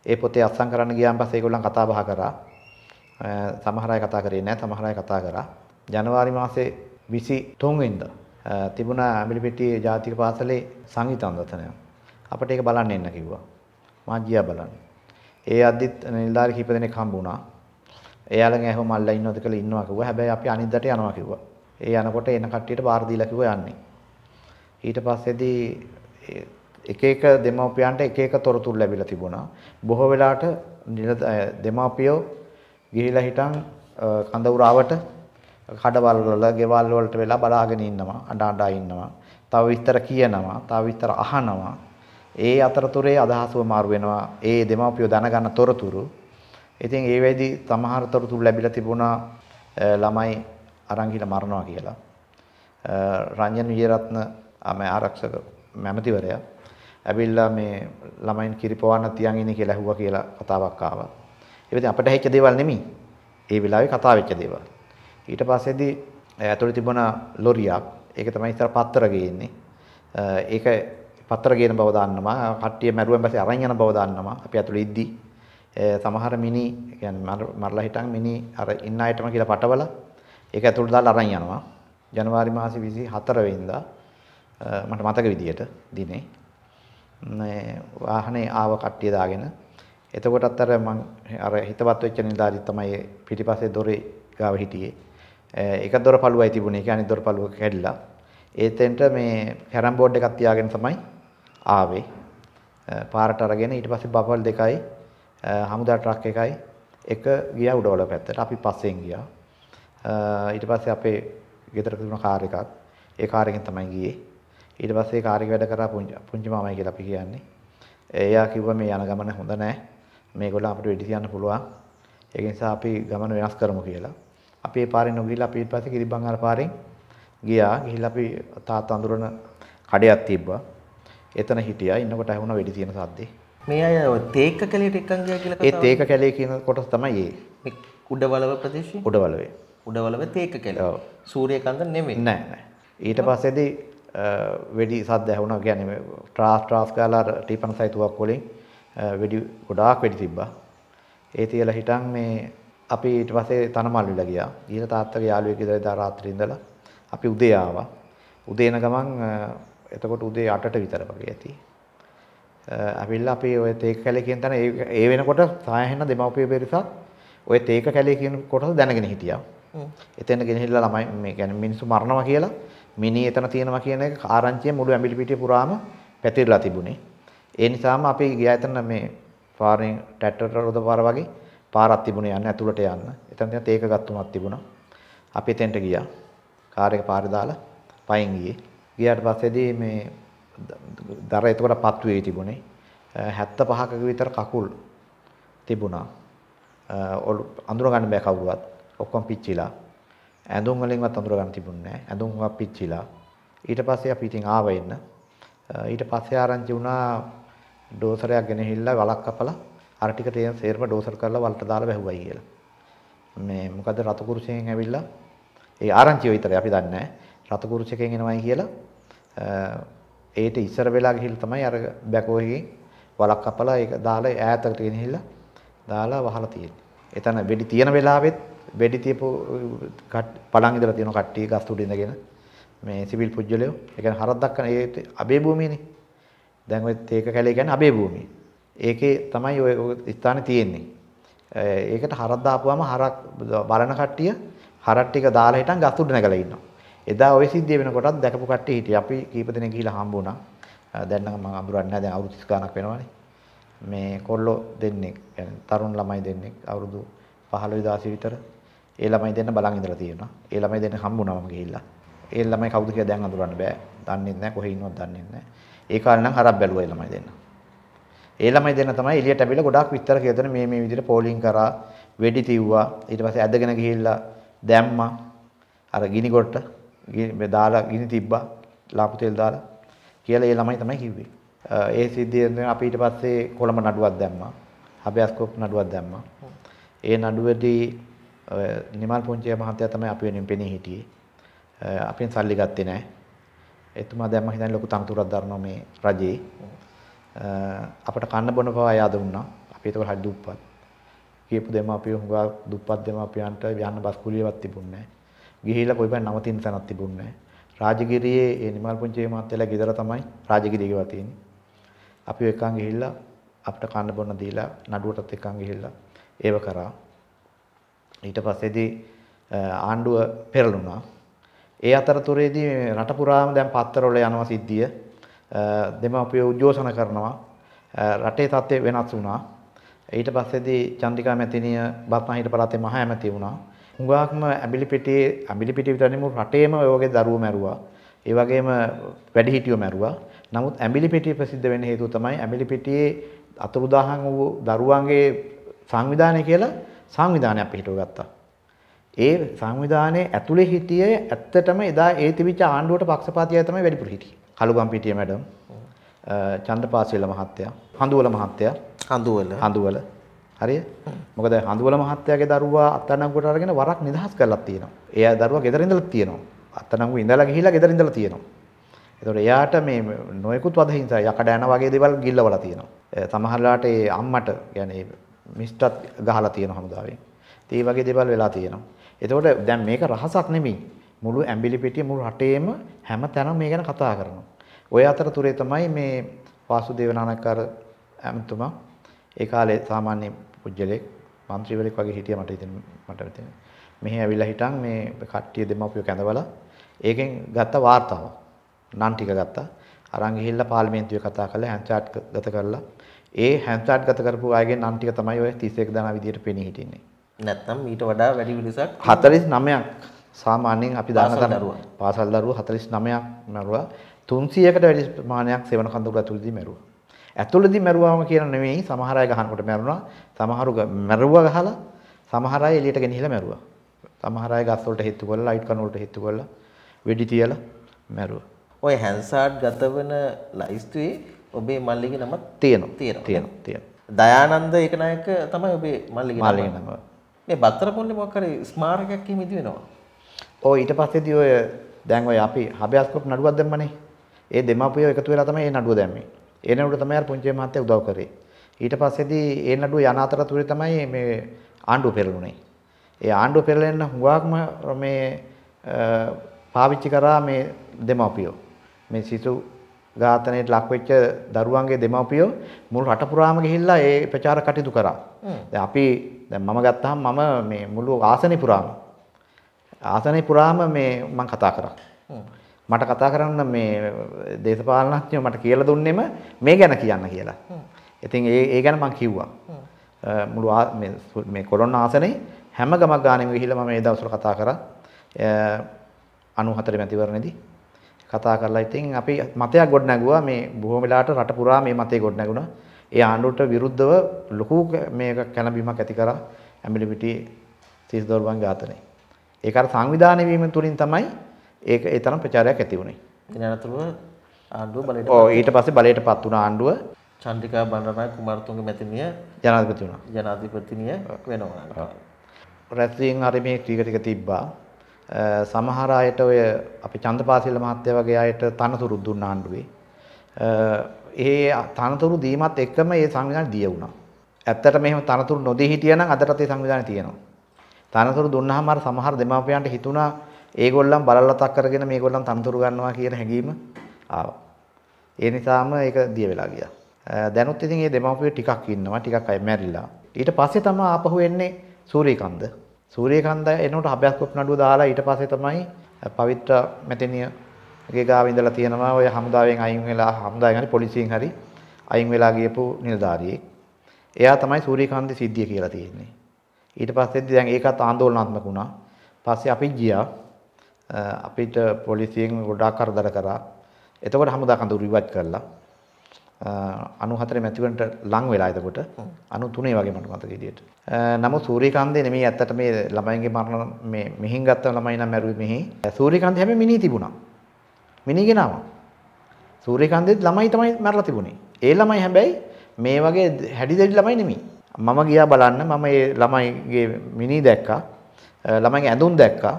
ඒ පොතේ අත්සන් කරන්න ගියාන් පස්සේ ඒගොල්ලන් කතා බහ කරා. සමහර අය කතා කරේ නැහැ සමහර අය කතා කරා ජනවාරි මාසේ 23 වෙනිදා තිබුණා ඇඹිලිපිටියේ ජාතික පාසලේ සංගීත අන්දතනය අපිට ඒක බලන්න එන්න කිව්වා මම ගියා බලන්න ඒ අද්දිත් නිලධාරි කීප දෙනෙක් හම්බ වුණා එයාලගෙන් ඇහුව මල්ලා ඉන්නවද කියලා ඉන්නවා කිව්වා හැබැයි අපි අනිද්දාට යනවා කිව්වා ඒ යනකොට එන කට්ටියට බාර දීලා කිව්වා යන්නේ ඊට පස්සේදී එක එක දෙමාපියන්ට එක එක තොරතුරු ලැබිලා තිබුණා බොහෝ වෙලාවට දෙමාපියෝ ගිහිලා හිටන් කඳ උරාවට කඩවල වල ගෙවල් වලට වෙලා බලාගෙන ඉන්නවා අඬ අඬ ඉන්නවා තව විතර කියනවා තව විතර අහනවා ඒ අතරතුරේ අදහසව මාරු වෙනවා ඒ දෙමාපියෝ දැනගන්න තොරතුරු ඉතින් ඒ වෙදි සමහර තොරතුරු ලැබිලා තිබුණා ළමයි අරන් මරනවා කියලා රංජන් විජේරත්න මේ ආරක්ෂක මැමතිවරයා ඇවිල්ලා මේ ළමයින් කිරිපොවන්න තියන් ඉන්නේ කියලා ඇහුවා කියලා කතාවක් ආවා ඒක ඉතින් අපිට හෙච්ච දේවල් නෙමෙයි. ඒ වෙලාවේ කතා වෙච්ච දේවල්. ඊට පස්සේදී ඇතුළේ තිබුණ ලොරියක්. ඒක තමයි ඉතර පත්තර ගේන්නේ. ඒක පත්තර ගේන බව දන්නවා. කට්ටිය මැරුවෙන් පස්සේ අරන් යන බව දන්නවා. අපි ඇතුළේ ඉද්දි සමහර මිනි කියන්නේ මරලා හිටන් මිනි අර ඉන්න අයටම කියලා පටවල ඒක ඇතුළේ දාලා අරන් යනවා. ජනවාරි මාසේ 24 වෙනිදා මට මතක විදියට දිනේ මේ වාහනේ ආව කට්ටිය දාගෙන එතකොටත් අර මං අර හිතවත් වෙච්ච නිලධාරි තමයි පිටිපස්සේ දොරේ ගාව හිටියේ. එක දොර පළුවයි තිබුණේ. ඒ අනිත් දොර පළුව කැඩිලා. ඒතෙන්ට මේ කැරම් බෝඩ් එකක් තියාගෙන තමයි ආවේ. පාරට අරගෙන ඊට පස්සේ බබල් දෙකයි හමුදා ට්‍රක් එකයි එක ගියා උඩවල පැත්තට. අපි පස්සෙන් ගියා. ඊට පස්සේ අපේ ගෙදරක තිබුණ කාර් එකක් ඒ කාර් එකෙන් තමයි ගියේ. ඊට පස්සේ කාර් එක වැඩ කරා පුංචි පුංචි මාමයි කියලා අපි කියන්නේ. එයා කිව්වා මේ යන ගමන හොඳ නැහැ. මේගොල්ලෝ අපිට වෙඩි තියන්න පුළුවන්. ඒක නිසා අපි ගමන වෙනස් කරමු කියලා. අපි ඒ පාරෙන් නොගිහිල්ලා අපි ඊට පස්සේ කිරිබංගාර පාරෙන් ගියා. ගිහිල්ලා අපි තාත්තා අඳුරන කඩයක් තිබ්බා. එතන හිටියා. ඉන්නකොට ඇහුණා වෙඩි තියෙන සද්දේ. මේ අය තේක කැලේට එක්කන් ගියා කියලා කතාව. ඒ තේක කැලේ කියන කොටස තමයි ඒ. උඩවලව ප්‍රදේශය. උඩවලවේ. උඩවලවේ තේක කැලේ. ඔව්. සූර්යකාන්ත නෙමෙයි. නෑ නෑ. ඊට පස්සේදී වෙඩි සද්ද ඇහුණා කියන්නේ ට්‍රාස් ට්‍රාස් ගාලා ටිපන් සයිතුවක් වලින් වෙඩි ගොඩාක් වෙඩි තිබ්බා. ඒ තියලා හිටන් මේ අපි ඊට පස්සේ තනමල් විලා ගියා. ගිහලා තාත්තගේ යාළුවෙක් ගෙදර දා රාත්‍රියේ ඉඳලා අපි උදේ ආවා. උදේ එන ගමන් එතකොට උදේ 8ට විතර වගේ ඇති. අපිල්ලා අපි ඔය තේක කැලේ කියන තැන ඒ වෙනකොට සායහෙන දෙමව්පිය පෙරසක් ඔය තේක කැලේ කියන කොටස දැනගෙන හිටියා. එතන ගෙනහිල්ලා ළමයි මේ කියන්නේ මිනිස්සු මරනවා කියලා මිනි එතන තියෙනවා කියන එක ආරංචිය මුළු ඇඹිලිපිටිය පුරාම පැතිරලා තිබුණේ. ඒ නිසාම අපි ගියාතන මේ පාරෙන් ටැටරට රොද පාර වගේ පාරක් තිබුණේ යන්න ඇතුළට යන්න. එතන තියෙන තේක ගත්තුමක් තිබුණා. අපි එතෙන්ට ගියා. කාර් එක පාරේ දාලා පයින් ගියේ. ගියාට පස්සේදී මේ දර එතකොට පත් වේ තිබුණේ. 75ක විතර කකුල් තිබුණා. අඳුර ගන්න බෑ කවුරුවත්. ඔක්කොම පිච්චිලා. ඇඳුම් වලින්වත් අඳුර ගන්න තිබුණේ නෑ. ඇඳුම් වා පිච්චිලා. ඊට පස්සේ අපි ඉතින් ආව එන්න. ඊට පස්සේ ආරංචි වුණා ඩෝසරයක් ගෙනහිල්ලා වලක් කපලා අර ටික තේන් සේරම ඩෝසර් කරලා වලට දාලා වැහුවයි කියලා. මේ මොකද රතු කුරුසයෙන් ඇවිල්ලා ඒ ආරංචිය විතරයි අපි දන්නේ නැහැ. රතු කුරුසයෙන් එනවයි කියලා ඒට ඉස්සර වෙලා ගිහිල්ලා තමයි අර බැකෝහකින් වලක් කපලා ඒක දාලා ඈතකට ගෙනහිල්ලා දාලා වහලා තියෙන්නේ. එතන වෙඩි තියෙන වෙලාවෙත් වෙඩි තියපු පළන් ඉඳලා තියෙන කට්ටිය ගස් උඩ ඉඳගෙන මේ සිවිල් පුජ්‍යලයෝ ඒ කියන්නේ හරක් දක්කන ඒ අබේ භූමියනේ දැන් ඔය තේක කැලේ කියන්නේ අබේ භූමිය. ඒකේ තමයි ඔය ස්ථානේ තියෙන්නේ. ඒකට හරක් දාපුවාම හරක් බලන කට්ටිය හරක් ටික දාලා හිටන් ගස් උඩ නැගලා ඉන්නවා. එදා ওই සිද්ධිය වෙනකොටත් දැකපු කට්ටිය හිටියේ. අපි කීප දෙනෙක් ගිහිලා හම්බ වුණා. දැන් නම් මම අඳුරන්නේ නැහැ. දැන් අවුරුදු 30 ගණක් වෙනවානේ. මේ කොල්ලෝ දෙන්නේ يعني තරුණ ළමයි දෙන්නේ අවුරුදු 15 16 විතර. ඒ ළමයි දෙන්න බලන් ඉඳලා තියෙනවා. ඒ ළමයි දෙන්න හම්බ වුණා මම ගිහිල්ලා. ඒ ළමයි කවුද කියලා දැන් අඳුරන්න බෑ. දන්නේ නැහැ කොහේ ඉන්නවද දන්නේ නැහැ. ඒ කාලේ නම් හරක් බැලුවා ඒ ළමයි දෙන්න. ඒ ළමයි දෙන්න තමයි එළියට ඇවිල්ලා ගොඩාක් විස්තර කියලා දෙන මේ මේ විදිහට පෝලිං කරා වෙඩි තිව්වා ඊට පස්සේ ඇදගෙන ගිහිල්ලා දැම්මා අර ගිනි ගොට්ට දාලා ගිනි තිබ්බා ලාපු තෙල් දාලා කියලා ඒ ළමයි තමයි කිව්වේ. ඒ සිද්ධියෙන් අපි ඊට පස්සේ කොළඹ නඩුවක් දැම්මා. හබයස්කෝප් නඩුවක් දැම්මා. ඒ නඩුවේදී නිමල් පුංචි මහත්තයා තමයි අපි වෙනින් පෙනී හිටියේ. අපෙන් සල්ලි ගත්තේ නැහැ. එතුමා දැන් මම හිතන්නේ ලොකු තනතුරක් දරනවා මේ රජේ. අපට කන්න බොන පවා එයා දුන්නා. අපි ඒක හරි දුප්පත්. කියපු දෙමාපියෝ හුඟා දුප්පත් දෙමාපියන්ට යන්න බස් කුලියවත් තිබුණේ නැහැ. ගිහිල්ලා කොයිපැයි නවතින තැනක් තිබුණේ නැහැ. රාජගිරියේ ඒ නිමල් පුංචි මාත්‍යලා ගෙදර තමයි රාජගිරිය ගෙවා තියෙන්නේ. අපි එකන් ගිහිල්ලා අපිට කන්න බොන්න දීලා නඩුවටත් එකන් ගිහිල්ලා ඒව කරා. ඊට පස්සේදී ආණ්ඩුව පෙරළුණා. ඒ අතරතුරේදී රට පුරාම දැන් පත්තරවල යනවා සිද්ධිය. දෙමාපිය උද්ඝෝෂණ කරනවා රටේ තත්ත්වය වෙනස් වුණා. ඊට පස්සේදී චන්ද්‍රිකා මැතිණිය බස්නාහිර පළාතේ මහ ඇමති වුණා. හුඟක්ම ඇඹිලි පිටියේ ඇඹිලි පිටිය විතරනේ මුළු රටේම ඔය වගේ දරුවෝ මැරුවා. ඒ වගේම වැඩිහිටියෝ මැරුවා. නමුත් ඇඹිලි පිටිය ප්‍රසිද්ධ වෙන්න හේතුව තමයි ඇඹිලි පිටියේ අතුරුදහන් වූ දරුවන්ගේ සංවිධානය කියලා සංවිධානයක් පිටව ගත්තා. ඒ සංවිධානයේ ඇතුලේ හිටියේ ඇත්තටම එදා ඒ තිබිච්ච ආණ්ඩුවට පක්ෂපාතීය තමයි වැඩිපුර හිටියේ. කලුගම් පිටිය මැඩම්, චන්ද්‍රපාසීල මහත්තයා, හඳුවල මහත්තයා, හඳුවල හඳුවල හරිය? මොකද හඳුවල මහත්තයාගේ දරුවා අත්අඩංගුවට අරගෙන වරක් නිදහස් කරලා තියෙනවා. එයා දරුවා ගෙදර ඉඳලා තියෙනවා. අත්අඩංගුව ඉඳලා ගිහිලා ගෙදර ඉඳලා තියෙනවා. ඒතකොට එයාට මේ නොයෙකුත් වදහිංසා යකඩ යන වගේ දේවල් ගිල්ලවලා තියෙනවා. සමහරලාට ඒ අම්මට يعني මිස්ටත් ගහලා තියෙනවා හමුදාවෙන්. ඒ වගේ දේවල් වෙලා තියෙනවා. එතකොට දැන් මේක රහසක් නෙමෙයි. මුළු ඇඹිලිපිටිය මුළු රටේම හැම තැනම මේ ගැන කතා කරනවා. ওই අතරතුරේ තමයි මේ වාසුදේව නානකාර ඇමතුමා ඒ කාලේ සාමාන්‍ය පුජ්‍යලෙක් മന്ത്രിවරයෙක් වගේ හිටියා මට ඉතින් මට හිතෙන. මෙහි ඇවිල්ලා හිටන් මේ කට්ටිය දෙමව්පිය කැඳවලා ඒකෙන් ගත්ත වார்த்தාවක්. නන් ටික ගත්තා. අරන් ගිහිල්ලා පාර්ලිමේන්තුවේ කතා කළා හැන්චාට් ගත කරලා ඒ හැන්චාට් ගත කරපු අයගේ නන් ටික තමයි ඔය 31000 විදියට පෙනී හිටින්නේ. නැත්නම් ඊට වඩා වැඩි පිරිසක් 49ක් සාමාන්‍යයෙන් අපි දාන දරුවා පාසල් දරුවා 49ක් මැරුවා 300කට වැඩි ප්‍රමාණයක් සෙවන කඳවුර ඇතුළතදී මැරුවා. ඇතුළතදී මැරුවාම කියන නෙමෙයි සමහර අය ගහනකොට මැරුණා, සමහරු මැරුවා ගහලා, සමහර අය එළියට ගෙනිහිලා මැරුවා. සමහර අය ගස් වලට හේතු කරලා, ලයිට් කන වලට හේතු කරලා, වෙඩි තියලා මැරුවා. ඔය හැන්සාඩ් ගතවන ලයිස්තුවේ ඔබේ මල්ලිගේ නමක් තියෙනවා. තියෙනවා. තියෙනවා. දයානන්ද ඒකනායක තමයි ඔබේ මල්ලිගේ නම. මල්ලිගේ නම. මේ බත්තරපොල්ලේ මොකක් හරි ස්මාරකයක් එහෙම ඉදි වෙනවා. ඔව් ඊට පස්සේදී ඔය දැන් ඔය අපි හබයාස් කෝට් නඩුවක් දැම්මනේ. ඒ දෙමාපියෝ එකතු වෙලා තමයි මේ නඩුව දැම්මේ. ඒ නඩුවට තමයි අර පුංචි මහත්තයා උදව් කරේ. ඊට පස්සේදී ඒ නඩුව යන අතරතුරේ තමයි මේ ආණ්ඩුව පෙරළුනේ. ඒ ආණ්ඩුව පෙරලෙන්න හුඟක්ම මේ පාවිච්චි කරා මේ දෙමාපියෝ. මේ සිසු ඝාතනයට ලක්වෙච්ච දරුවන්ගේ දෙමාපියෝ මුළු රට පුරාම ගිහිල්ලා ඒ ප්‍රචාර කටයුතු කරා. දැන් අපි දැන් මම ගත්තාම මම මේ මුළු ආසනේ පුරාම ආසනේ පුරාම මේ මම කතා කරා. මට කතා කරන්න මේ දේශපාලනඥයෝ මට කියලා දුන්නෙම මේ ගැන කියන්න කියලා. ඉතින් ඒ ඒ ගැන මම කිව්වා. මුළු මේ මේ කොරෝනා ආසනේ හැම ගමක් ගානෙම ගිහිල්ලා මම මේ දවස්වල කතා කරා. 94 මැතිවරණේදී කතා කරලා ඉතින් අපි මතයක් ගොඩනැගුවා මේ බොහොම වෙලාවට රට පුරා මේ මතය ගොඩනැගුණා. ඒ ආණ්ඩුවට විරුද්ධව ලොකු මේක කැළඹීමක් ඇති කරා ඇඹිලි පිටියේ 30 දොරවන් ඝාතනය. ඒක අර සංවිධානය වීම තුලින් තමයි ඒක ඒ තරම් ප්‍රචාරයක් ඇති වුනේ. ඉතින් අනතුරුව ආණ්ඩුව බලයට ඔව් ඊට පස්සේ බලයටපත් වුණ ආණ්ඩුව චන්ද්‍රිකා බණ්ඩාරනායක කුමාරතුංග මැතිණිය ජනාධිපති වුණා. ජනාධිපතිනිය වෙනවා. රැස්වීම අර මේ ටික ටික තිබ්බා. සමහර අයට ඔය අපි චන්දපාසිල මහත්තයා වගේ අයට තනතුරු දුන්න ආණ්ඩුවේ ඒ තනතුරු දීමත් එක්කම ඒ සංවිධානය දිය වුණා. ඇත්තටම එහෙම තනතුරු නොදී හිටියනම් අදටත් ඒ සංවිධානය තියෙනවා. තනතුරු දුන්නාම අර සමහර දෙමාපියන්ට හිතුණා ඒගොල්ලන් බලලතක් කරගෙන මේගොල්ලන් තනතුරු ගන්නවා කියන හැඟීම ආවා. ඒ නිසාම ඒක දිය වෙලා ගියා. දැනුත් ඉතින් මේ දෙමාපියෝ ටිකක් ඉන්නවා ටිකක් අය මැරිලා. ඊට පස්සේ තමයි ආපහු එන්නේ සූර්යකන්ද. සූර්යකන්ද එනකොට අභ්‍යාසකෝප නඩුව දාලා ඊට පස්සේ තමයි පවිත්‍ර මෙතනිය මගේ ගාව ඉඳලා තියෙනවා ඔය හමුදාවෙන් අයින් වෙලා හමුදාවෙන් හරි පොලිසියෙන් හරි අයින් වෙලා ගියපු නිලධාරියෙක්. එයා තමයි සූර්යකාන්ති සිද්ධිය කියලා තියෙන්නේ. ඊට පස්සේදී දැන් ඒකත් ආందోලනාත්මක වුණා. පස්සේ අපි ගියා අපිට පොලිසියෙන් ගොඩාක් කරදර කරා. එතකොට හමුදා කඳුරු ඉවත් කළා. 94 මැතිවරණට ලං වෙලා එතකොට 93 වගේ මට මතක විදියට. නමුත් සූර්යකාන්තේ නෙමෙයි ඇත්තට මේ ළමයින්ගේ මරණ මේ මිහින් ගත්ත ළමයි නම් මැරුවේ මෙහි. සූර්යකාන්තේ හැම මිනී තිබුණා. මිනී ගෙනාවා. සූර්යකාන්තෙත් ළමයි තමයි මැරලා තිබුණේ. ඒ ළමයි හැබැයි මේ වගේ හැඩි දෙඩි ළමයි නෙමෙයි. මම ගියා බලන්න මම ඒ ළමයිගේ මිනී දැක්කා. ළමයිගේ ඇඳුම් දැක්කා.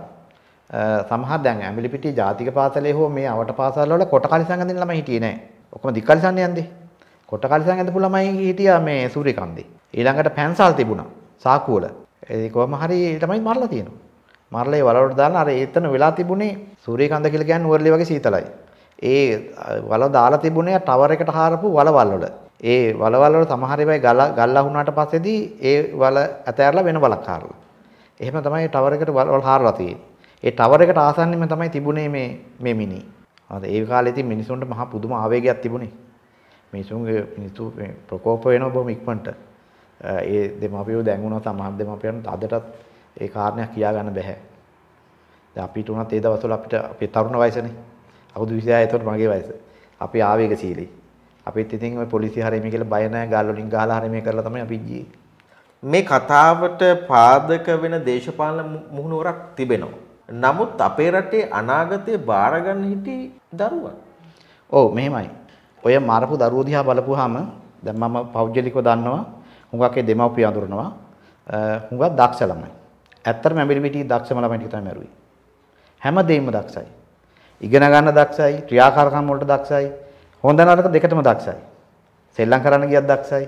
සමහර දැන් ඇඹිලිපිටිය ජාතික පාසලේ හෝ මේ අවට පාසල් වල කොට කලිසම් අඳින ළමයි හිටියේ නෑ. ඔක්කොම දික් කලිසම් යන්නේ. කොට කලිසම් ඇඳපු ළමයි හිටියා මේ සූර්යකාන්තේ. ඊළඟට පැන්සල් තිබුණා සාකුවල. ඒක කොහොම හරි ළමයි මරලා තියෙනවා. මරලා ඒ වලවලට දාලා අර එතන වෙලා තිබුණේ සූර්යකාන්ත කියලා කියන්නේ උවරලි වගේ සීතලයි. ඒ වල දාලා තිබුණේ ටවර් එකට හාරපු වලවල් වල. ඒ වලවල් වල සමහර ඒවායි ගල් ගල්ලා වුණාට පස්සේදී ඒ වල ඇතෑරලා වෙන වලක් හාරලා. එහෙම තමයි ටවර් එකට වලවල් හාරලා තියෙන්නේ. ඒ ටවර් එකට ආසන්නෙම තමයි තිබුණේ මේ මේ මිනි. අද ඒ කාලේ ඉතින් මිනිසුන්ට මහා පුදුම ආවේගයක් තිබුණේ. මිනිසුන්ගේ මිනිසු ප්‍රකෝප වෙනවා බොහොම ඉක්මනට. ඒ දෙමාපියෝ දැන් වුණා සමහර දෙමාපියන් අදටත් ඒ කාරණයක් කියා ගන්න බෑ. දැන් අපිට උනත් ඒ දවස්වල අපිට අපේ තරුණ වයසනේ. අවුරුදු 26 එතකොට මගේ වයස. අපි ආවේගශීලී. අපිත් ඉතින් ওই පොලිසිය හරීම කියලා බය නැහැ ගල් වලින් ගහලා හරීම කරලා තමයි අපි ජීයේ. මේ කතාවට පාදක වෙන දේශපාලන මුහුණුවරක් තිබෙනවා. නමුත් අපේ රටේ අනාගතය බාරගන්න හිටි දරුවන්. ඔව් මෙහෙමයි. ඔය මරපු දරුවෝ දිහා බලපුවාම දැන් මම පෞද්ගලිකව දන්නවා හුඟක් ඒ දෙමව්පිය අඳුරනවා. හුඟක් දක්ෂ ළමයි. ඇත්තටම ඇඹිලිපිටියේ දක්ෂම ළමයි ටික තමයි මැරුවේ. හැමදේම දක්ෂයි. ඉගෙන ගන්න දක්ෂයි, ක්‍රියාකාරකම් වලට දක්ෂයි, හොඳ නරක දෙකටම දක්ෂයි. සෙල්ලම් කරන්න ගියත් දක්ෂයි.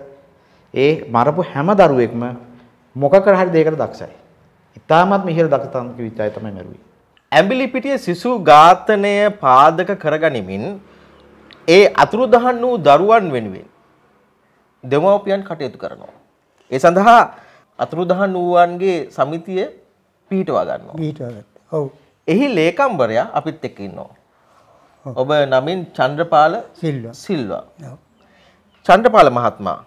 ඒ මරපු හැම දරුවෙක්ම මොකක් කර හරි දෙයකට දක්ෂයි. ඉතාමත් මිහිර දක්ෂතාවක විචය තමයි මැරුවේ. ඇඹිලිපිටියේ සිසු ඝාතනය පාදක කරගනිමින් ඒ අතුරුදහන් වූ දරුවන් වෙනුවෙන් දෙමව්පියන් කටයුතු කරනවා. ඒ සඳහා අතුරුදහන් වූවන්ගේ සමිතිය පිහිටවා ගන්නවා. පිහිටවා ගන්නවා. ඔව්. එහි ලේකම්වරයා අපිත් එක්ක ඉන්නවා. ඔබ නමින් චන්ද්‍රපාල සිල්වා. සිල්වා. ඔව්. චන්ද්‍රපාල මහත්මයා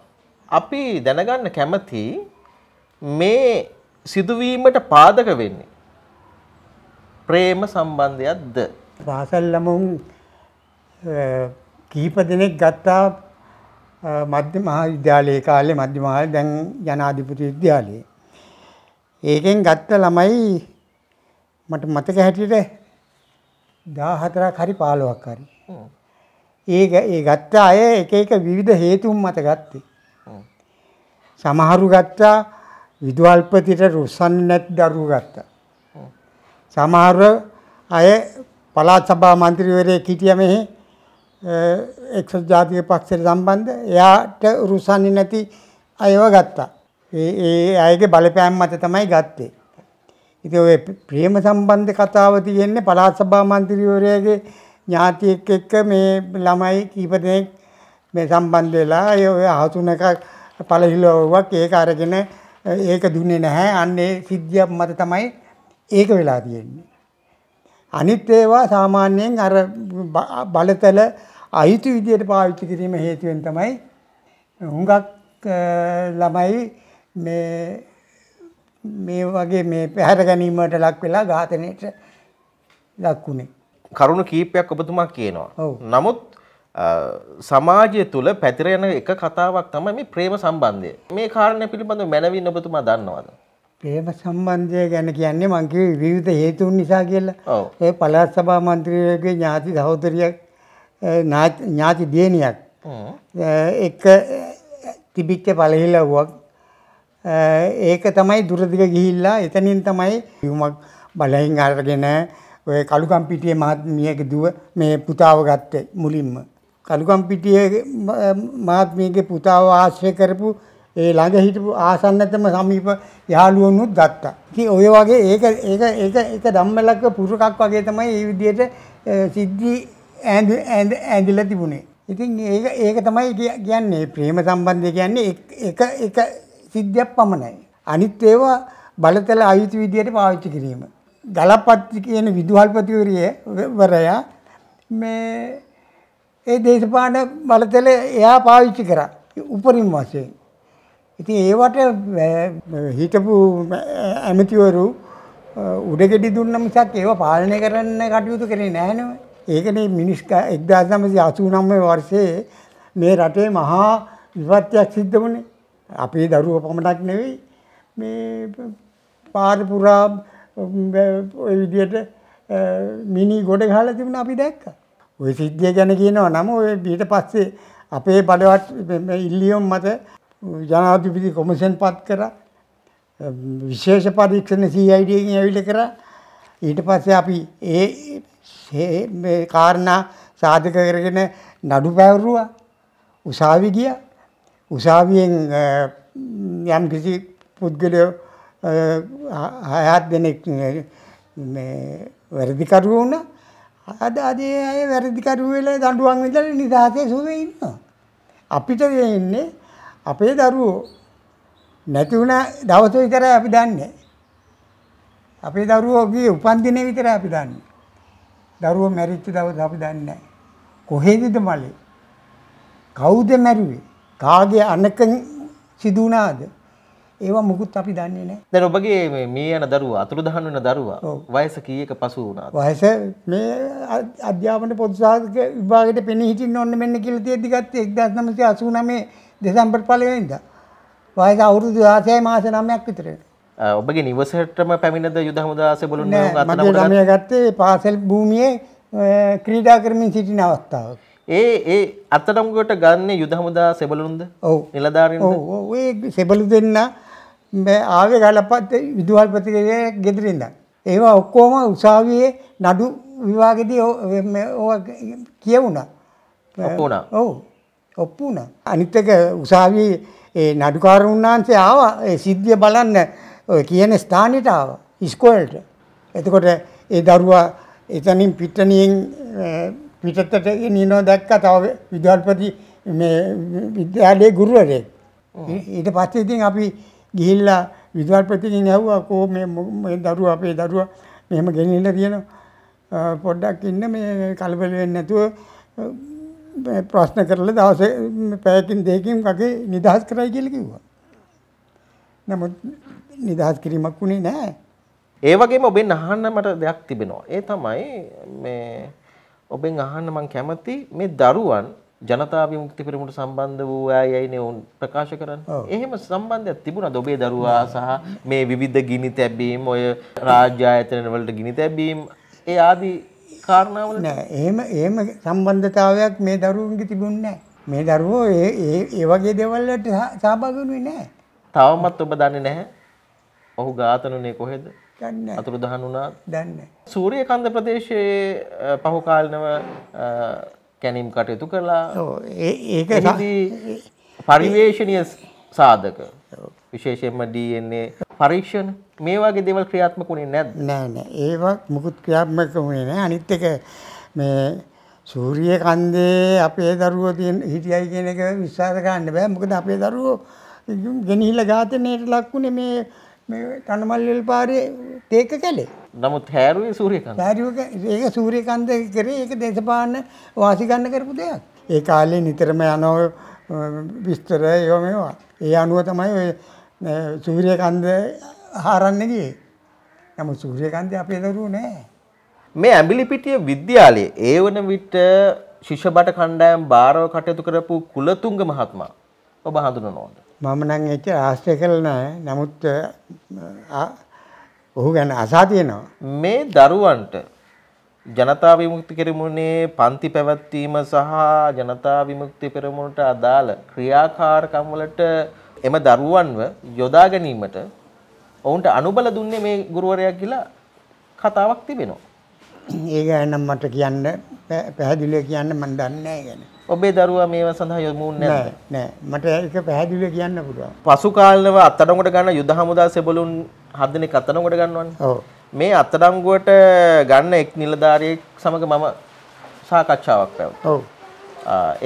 අපි දැනගන්න කැමති මේ සිදුවීමට පාදක වෙන්නේ ප්‍රේම සම්බන්ධයක්ද පාසල් ළමුන් කීප දෙනෙක් ගත්තා මධ්‍ය මහාවිද්‍යාලයේ කාලේ මධ්‍ය මහා දැන් ජනාධිපති විද්‍යාලයේ. ඒකෙන් ගත්ත ළමයි මට මතක හැටියට 14ක් හරි 15ක් හරි. ඒක ඒ ගත්ත අය එක එක විවිධ හේතුන් මත ගත්තේ. සමහරු ගත්තා විදුහල්පතිට රුස්සන් නැත් දරුවෝ ගත්තා. සමහර අය පළාත් සභා මන්ත්‍රීවරයෙක් හිටිය මෙහි එක්සත් ජාතික පක්ෂයට සම්බන්ධ එයාට රුසන්නේ නැති අයව ගත්තා. ඒ ඒ අයගේ බලපෑම් මත තමයි ගත්තේ. ඉතින් ඔය ප්‍රේම සම්බන්ධ කතාව තියෙන්නේ පළාත් සභා මන්ත්‍රීවරයාගේ ඥාතියෙක් එක්ක මේ ළමයි කීප දෙනෙක් මේ සම්බන්ධ වෙලා ඔය හතුනක පළහිලවක් ඒක අරගෙන ඒක දුන්නේ නැහැ. අන්න ඒ සිද්ධියක් මත තමයි ඒක වෙලා තියෙන්නේ. අනිත් ඒවා සාමාන්‍යයෙන් අර බලතල අයිති විදියට පාවිච්චි කිරීම හේතුවෙන් තමයි හුඟක් ළමයි මේ මේ වගේ මේ පැහැර ගැනීමට ලක් වෙලා ඝාතනයට ලක්ුණේ. කරුණ කීපයක් ඔබතුමා කියනවා. නමුත් සමාජය තුළ පැතිර යන එක කතාවක් තමයි මේ ප්‍රේම සම්බන්ධය. මේ කාරණය පිළිබඳව මැනවින් ඔබතුමා දන්නවද? ප්‍රේම සම්බන්ධය ගැන කියන්නේ මං කිව්වේ විවිධ හේතුන් නිසා කියලා. ඒ පළාත් සභා මන්ත්‍රීවරයෙකුගේ ඥාති සහෝදරියක් ඥාති දියණියක් එක තිබිච්ච පළහිලව්වක් ඒක තමයි දුරදිග ගිහිල්ලා එතනින් තමයි යුමක් බලයෙන් අරගෙන ඔය කළුකම්පිටියේ මහත්මියගේ දුව මේ පුතාව ගත්තේ මුලින්ම කළුකම්පිටියේ මහත්මියගේ පුතාව ආශ්‍රය කරපු ඒ ළඟ හිටපු ආසන්නතම සමීප යාළුවනුත් ගත්තා. ඉතින් ඔය වගේ ඒක ඒක ඒක ඒක ධම්මලක්ක පුරුකක් වගේ තමයි මේ විදිහට සිද්ධි ඇඳිලා තිබුණේ. ඉතින් ඒ ඒක තමයි කියන්නේ ප්‍රේම සම්බන්ධය කියන්නේ එක එක සිද්ධියක් පමණයි. අනිත් ඒවා බලතල අයුතු විදියට පාවිච්චි කිරීම. ගලපත්ති කියන විදුහල්පතිවරයා මේ ඒ දේශපාලන බලතල එයා පාවිච්චි කරා උපරිම වශයෙන්. ඉතින් ඒවට හිටපු ඇමතිවරු උඩගෙඩි දුන්න මිසක් ඒව පාලනය කරන්න කටයුතු කරේ නැහැ නේද? ඒකනේ මිනිස් 1989 වර්ෂයේ මේ රටේ මහා විපත්යක් සිද්ධ වුණේ. අපේ දරුවෝ පමණක් නෙවෙයි මේ පාර පුරා ඔය විදියට මිනි ගොඩ ගහලා තිබුණ අපි දැක්කා. ওই සිද්ධිය ගැන කියනවා නම් ඔය ඊට පස්සේ අපේ බලවත් ඉල්ලියම් මත ජනාධිපති කොමිෂන් පත් කරා. විශේෂ පරීක්ෂණ CID එකෙන් ඇවිල්ලා කරා. ඊට පස්සේ අපි ඒ මේ කාරණා සාධක කරගෙන නඩු පැවරුවා උසාවි ගිය උසාවියෙන් යම් කිසි පුද්ගලයෝ හයත් දෙනෙක් වැරදිකරුව වුණ අද අදේ අය වැරදිකරුව වෙලා දඬුවම් විඳලා නිදහසේ සුවේ ඉන්නවා අපිට වෙන්නේ අපේ දරුවෝ නැති වුණ දවස විතරයි අපි දන්නේ අපේ දරුවෝ ගියේ උපන්දිනේ විතරයි අපි දන්නේ දරුවෝ මැරිච්ච දවස් අපි දන්නේ නැහැ. කොහෙදද මලේ? කවුද මැරුවේ? කාගේ අනකෙන් සිදු වුණාද? ඒවා මුකුත් අපි දන්නේ නැහැ. දැන් ඔබගේ මේ මේ යන දරුවා අතුරුදහන් වෙන දරුවා වයස කීයක පසු වුණාද? වයස මේ අධ්‍යාපන පොදු සාහිත්‍ය විභාගයට පෙනී හිටින්න ඕන්න මෙන්න කියලා තියෙද්දි ගත්තේ 1989 දෙසැම්බර් පළවෙනිදා. වයස අවුරුදු 16 මාස 9ක් විතරයි. ඔබගේ නිවසටම පැමිණද යුද හමුදාසේ බලුන් නමය ගත්තේ පාසල් භූමියේ ක්‍රීඩා කරමින් සිටින අවස්ථාව. ඒ ඒ අත්තටම්ගොට ගන්න යුද හමුදා සෙබලුන්ද ඔව නිලධාරෙන් සෙබලු දෙන්න ආවේ ගලපත් විදුහල්පතිකය ගෙදරින්ද. ඒවා ඔක්කෝම උසාවියේ නඩු විවාගෙදී කියවුණා ඔපුුණ ඔව ඔප්පු වුණ අනිත්තක උසාවී නඩුකාරුන් වහන්සේ ආවා සිද්ධිය බලන්න ඔය කියන ස්ථානෙට ආවා ඉස්කෝලේට. එතකොට ඒ දරුවා එතනින් පිටණියෙන් පිටතට ගෙනිනව දැක්ක තව විද්‍යාල්පති මේ විද්‍යාලයේ ගුරුවරයෙක්. ඊට පස්සේ ඉතින් අපි ගිහිල්ලා විද්‍යාල්පතිගෙන් ඇහුවා කො මේ මේ දරුවා අපේ දරුවා මෙහෙම ගෙනිහිල්ලා තියෙනවා පොඩ්ඩක් ඉන්න මේ කලබල වෙන්නේ නැතුව ප්‍රශ්න කරලා දවසේ පැයකින් දෙකකින් කගේ නිදහස් කරයි කියලා කිව්වා. නමුත් නිදහස් කිරීමක් වුණේ නෑ. ඒ වගේම ඔබෙන් අහන්න මට දෙයක් තිබෙනවා. ඒ තමයි මේ ඔබෙන් අහන්න මම කැමති මේ දරුවන් ජනතා විමුක්ති පෙරමුණට සම්බන්ධ වූ අයයිනේ උන් ප්‍රකාශ කරන්නේ. එහෙම සම්බන්ධයක් තිබුණාද ඔබේ දරුවා සහ මේ විවිධ ගිනි තැබීම් ඔය රාජ්‍ය ආයතන වලට ගිනි තැබීම් ඒ ආදී කාරණාවල නෑ. එහෙම එහෙම සම්බන්ධතාවයක් මේ දරුවන්ගේ තිබුණේ නෑ. මේ දරුවෝ ඒ ඒ වගේ දේවල් වලට සහභාගී වෙන්නේ නෑ. තවමත් ඔබ දන්නේ නැහැ. ඔහු ඝාතනුනේ කොහෙද? දන්නේ අතුරු දහන් වුණා දන්නේ සූර්යකන්ද ප්‍රදේශයේ පහුකාලනව කැනීම් කටයුතු කළා. ඒක පරිවේශනීය සාධක විශේෂයෙන්ම DNA පරීක්ෂණ මේ වගේ දේවල් ක්‍රියාත්මක වුණේ නැද්ද? නෑ නෑ ඒවා මුකුත් ක්‍රියාත්මක වුණේ නෑ. අනිත් එක මේ සූර්යකන්දේ අපේ දරුවෝ තියෙන හිටියයි කියන එක විශ්වාස කරන්න බෑ. මොකද අපේ දරුවෝ ගෙනහිලා ඝාතනයට ලක්ුණේ මේ මේ තනමල්වල පාරේ තේක කැලේ. නමුත් හැරුවේ සූර්යකාන්ත. හැරුවක ඒක සූර්යකාන්ත කරේ ඒක දේශපාලන වාසි ගන්න කරපු දෙයක්. ඒ කාලේ නිතරම යනෝ විස්තර ඒවා මේවා. ඒ අනුව තමයි ඔය සූර්යකාන්ත හරන්න ගියේ. නමුත් සූර්යකාන්තේ අපේ දරුවෝ නෑ. මේ ඇඹිලිපිටිය විද්‍යාලයේ ඒ වන විට ශිෂ්‍ය බට කණ්ඩායම් භාරව කටයුතු කරපු කුලතුංග මහත්මයා ඔබ හඳුනනවද? මම නම් එච්චර ආශ්‍රය කළ නෑ. නමුත් ඔහු ගැන අසා තියෙනවා. මේ දරුවන්ට ජනතා විමුක්ති පෙරමුණේ පන්ති පැවැත්වීම සහ ජනතා විමුක්ති පෙරමුණට අදාළ ක්‍රියාකාරකම් වලට එම දරුවන්ව යොදා ගැනීමට ඔවුන්ට අනුබල දුන්නේ මේ ගුරුවරයා කියලා කතාවක් තිබෙනවා. ඒ ගැන මට කියන්න පැහැදිලිව කියන්න මම දන්නේ නැහැ ඔබේ දරුවා මේව සඳහා යොමු නෑ නෑ මට ඒක පැහැදිලිව කියන්න පුළුවන්. පසු කාලව අත්අඩංගුවට ගන්න යුද හමුදා සෙබළුන් හත් දෙනෙක් අත්අඩංගුවට ගන්නවනේ. ඔව්. මේ අත්අඩංගුවට ගන්න එක් නිලධාරියෙක් සමග මම සාකච්ඡාවක් පැවතුවා. ඔව්.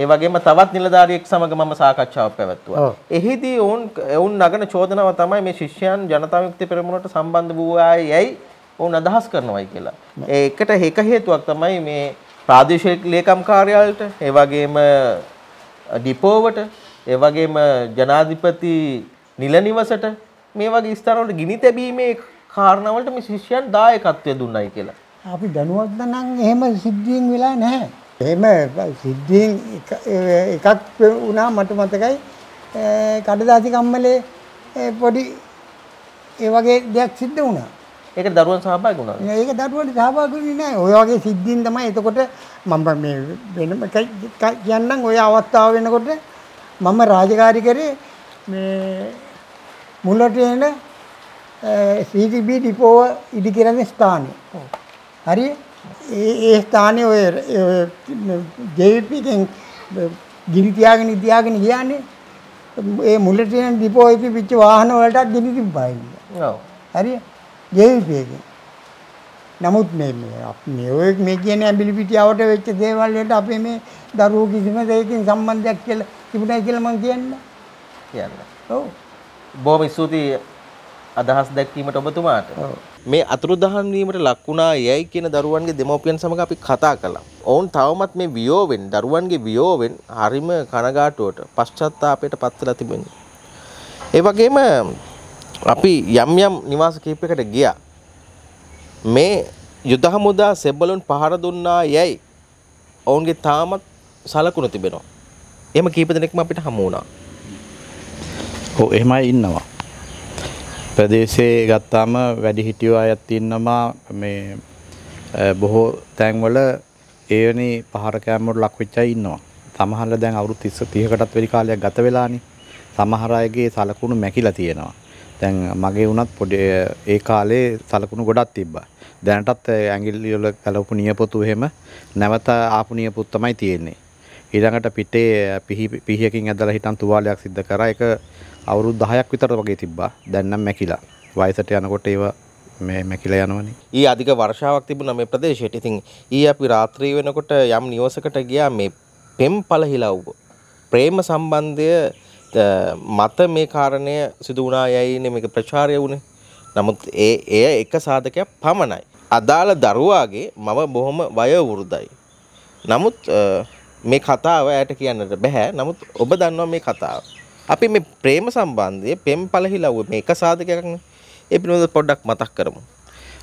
ඒ වගේම තවත් නිලධාරියෙක් සමග මම සාකච්ඡාවක් පැවැත්තුවා. එහිදී ඔවුන් ඔවුන් නගන චෝදනාව තමයි මේ ශිෂ්‍යයන් ජනතා විමුක්ති පෙරමුණට සම්බන්ධ වූ අය යයි ඔවුන් අදහස් කරනවයි කියලා. ඒකට හේක හේතුවක් තමයි මේ ප්‍රාදේශීය ලේකම් කාර්යාලයට, ඒ වගේම ඩිපෝවට, ඒ වගේම ජනාධිපති නිල නිවසට මේ වගේ ස්ථානවල ගිනි තැබීමේ කාරණාවලට මේ ශිෂ්‍යයන් දායකත්වය දුන්නයි කියලා. අපි දැනුවත් නම් එහෙම සිද්ධියෙන් වෙලා නැහැ. එහෙම සිද්ධියෙන් එකක් වුණා මට මතකයි කඩදාසි කම්මලේ පොඩි ඒ වගේ දෙයක් සිද්ධ වුණා. ඒක දරුවන් සහභාගී වුණාද? ඒක දරුවන්ට සහභාගී වෙන්නේ නැහැ. ඔය වගේ සිද්ධීන් තමයි එතකොට මම මේ වෙනම කියන්නම් ඔය අවස්ථාව වෙනකොට මම රාජකාරී කරේ මේ මුලට එන CTB ඩිපෝව ඉදි කරන ස්ථානය. හරි ඒ ඒ ස්ථානයේ ඔය JVP එකෙන් ගිනි තියාගෙන තියාගෙන ගියානේ ඒ මුලට එන ඩිපෝ එකේ පිච්ච වාහන වලටත් ගිනි තිබ්බා. ඔව්. හරිය දෙවිපියකින්. නමුත් මේ මේ ඔය මේ කියන ඇඹිලි පිටියවට වෙච්ච දේවල් වලට අපේ මේ දරුවෝ කිසිම දෙයකින් සම්බන්ධයක් කියලා තිබුණයි කියලා මම කියන්නේ. කියන්න. ඔව්. බොහොම ස්තුතියි අදහස් දැක්වීමට ඔබතුමාට. මේ අතුරුදහන් වීමට ලක්ුණා යයි කියන දරුවන්ගේ දෙමව්පියන් සමග අපි කතා කළා. ඔවුන් තවමත් මේ වියෝවෙන් දරුවන්ගේ වියෝවෙන් හරිම කනගාටුවට පශ්චාත්තාපයට පත් වෙලා තිබෙනවා. ඒ වගේම අපි යම් යම් නිවාස කීපයකට ගියා. මේ යුද හමුදා සෙබළුන් පහර දුන්නා යයි ඔවුන්ගේ තාමත් සලකුණු තිබෙනවා. එහෙම කීප දෙනෙක්ම අපිට හමු වුණා. ඔව් එහෙමයි ඉන්නවා. ප්‍රදේශයේ ගත්තාම වැඩි හිටියෝ අයත් ඉන්නවා මේ බොහෝ තැන්වල ඒවැනි පහර කෑමවල ලක් වෙච්ච අය ඉන්නවා. සමහරවල් දැන් අවුරුදු 30 30කටත් වැඩි කාලයක් ගත වෙලානේ. සමහර අයගේ සලකුණු මැකිලා තියෙනවා. දැන් මගේ වුණත් පොඩි ඒ කාලේ සලකුණු ගොඩක් තිබ්බා. දැනටත් ඇඟිලි වල කලවපු නියපොතු එහෙම නැවත ආපු නියපොත් තමයි තියෙන්නේ. ඊළඟට පිටේ eh, පිහියකින් ඇදලා හිටන් තුවාලයක් සිද්ධ කරා. ඒක අවුරුදු 10ක් විතර වගේ තිබ්බා. දැන් නම් මැකිලා. වයසට යනකොට ඒව මේ මැකිලා යනවනේ. ඊ අධික වර්ෂාවක් තිබුණා මේ ප්‍රදේශයට. ඉතින් ඊ අපි රාත්‍රී වෙනකොට යම් නිවසකට ගියා මේ පෙම් පළහිලව්ව. ප්‍රේම සම්බන්ධය මත මේ කාරණය සිදු වුණා යයිනේ මේක ප්‍රචාරය වුණේ. නමුත් ඒ එය එක සාධකයක් පමණයි. අදාළ දරුවාගේ මම බොහොම වයවෘද්ධයි. නමුත් මේ කතාව ඇයට කියන්නට බැහැ. නමුත් ඔබ දන්නවා මේ කතාව. අපි මේ ප්‍රේම සම්බන්ධයේ පෙම් පළහිලව්ව මේ එක සාධකයක්නේ. ඒ පිළිබඳව පොඩ්ඩක් මතක් කරමු.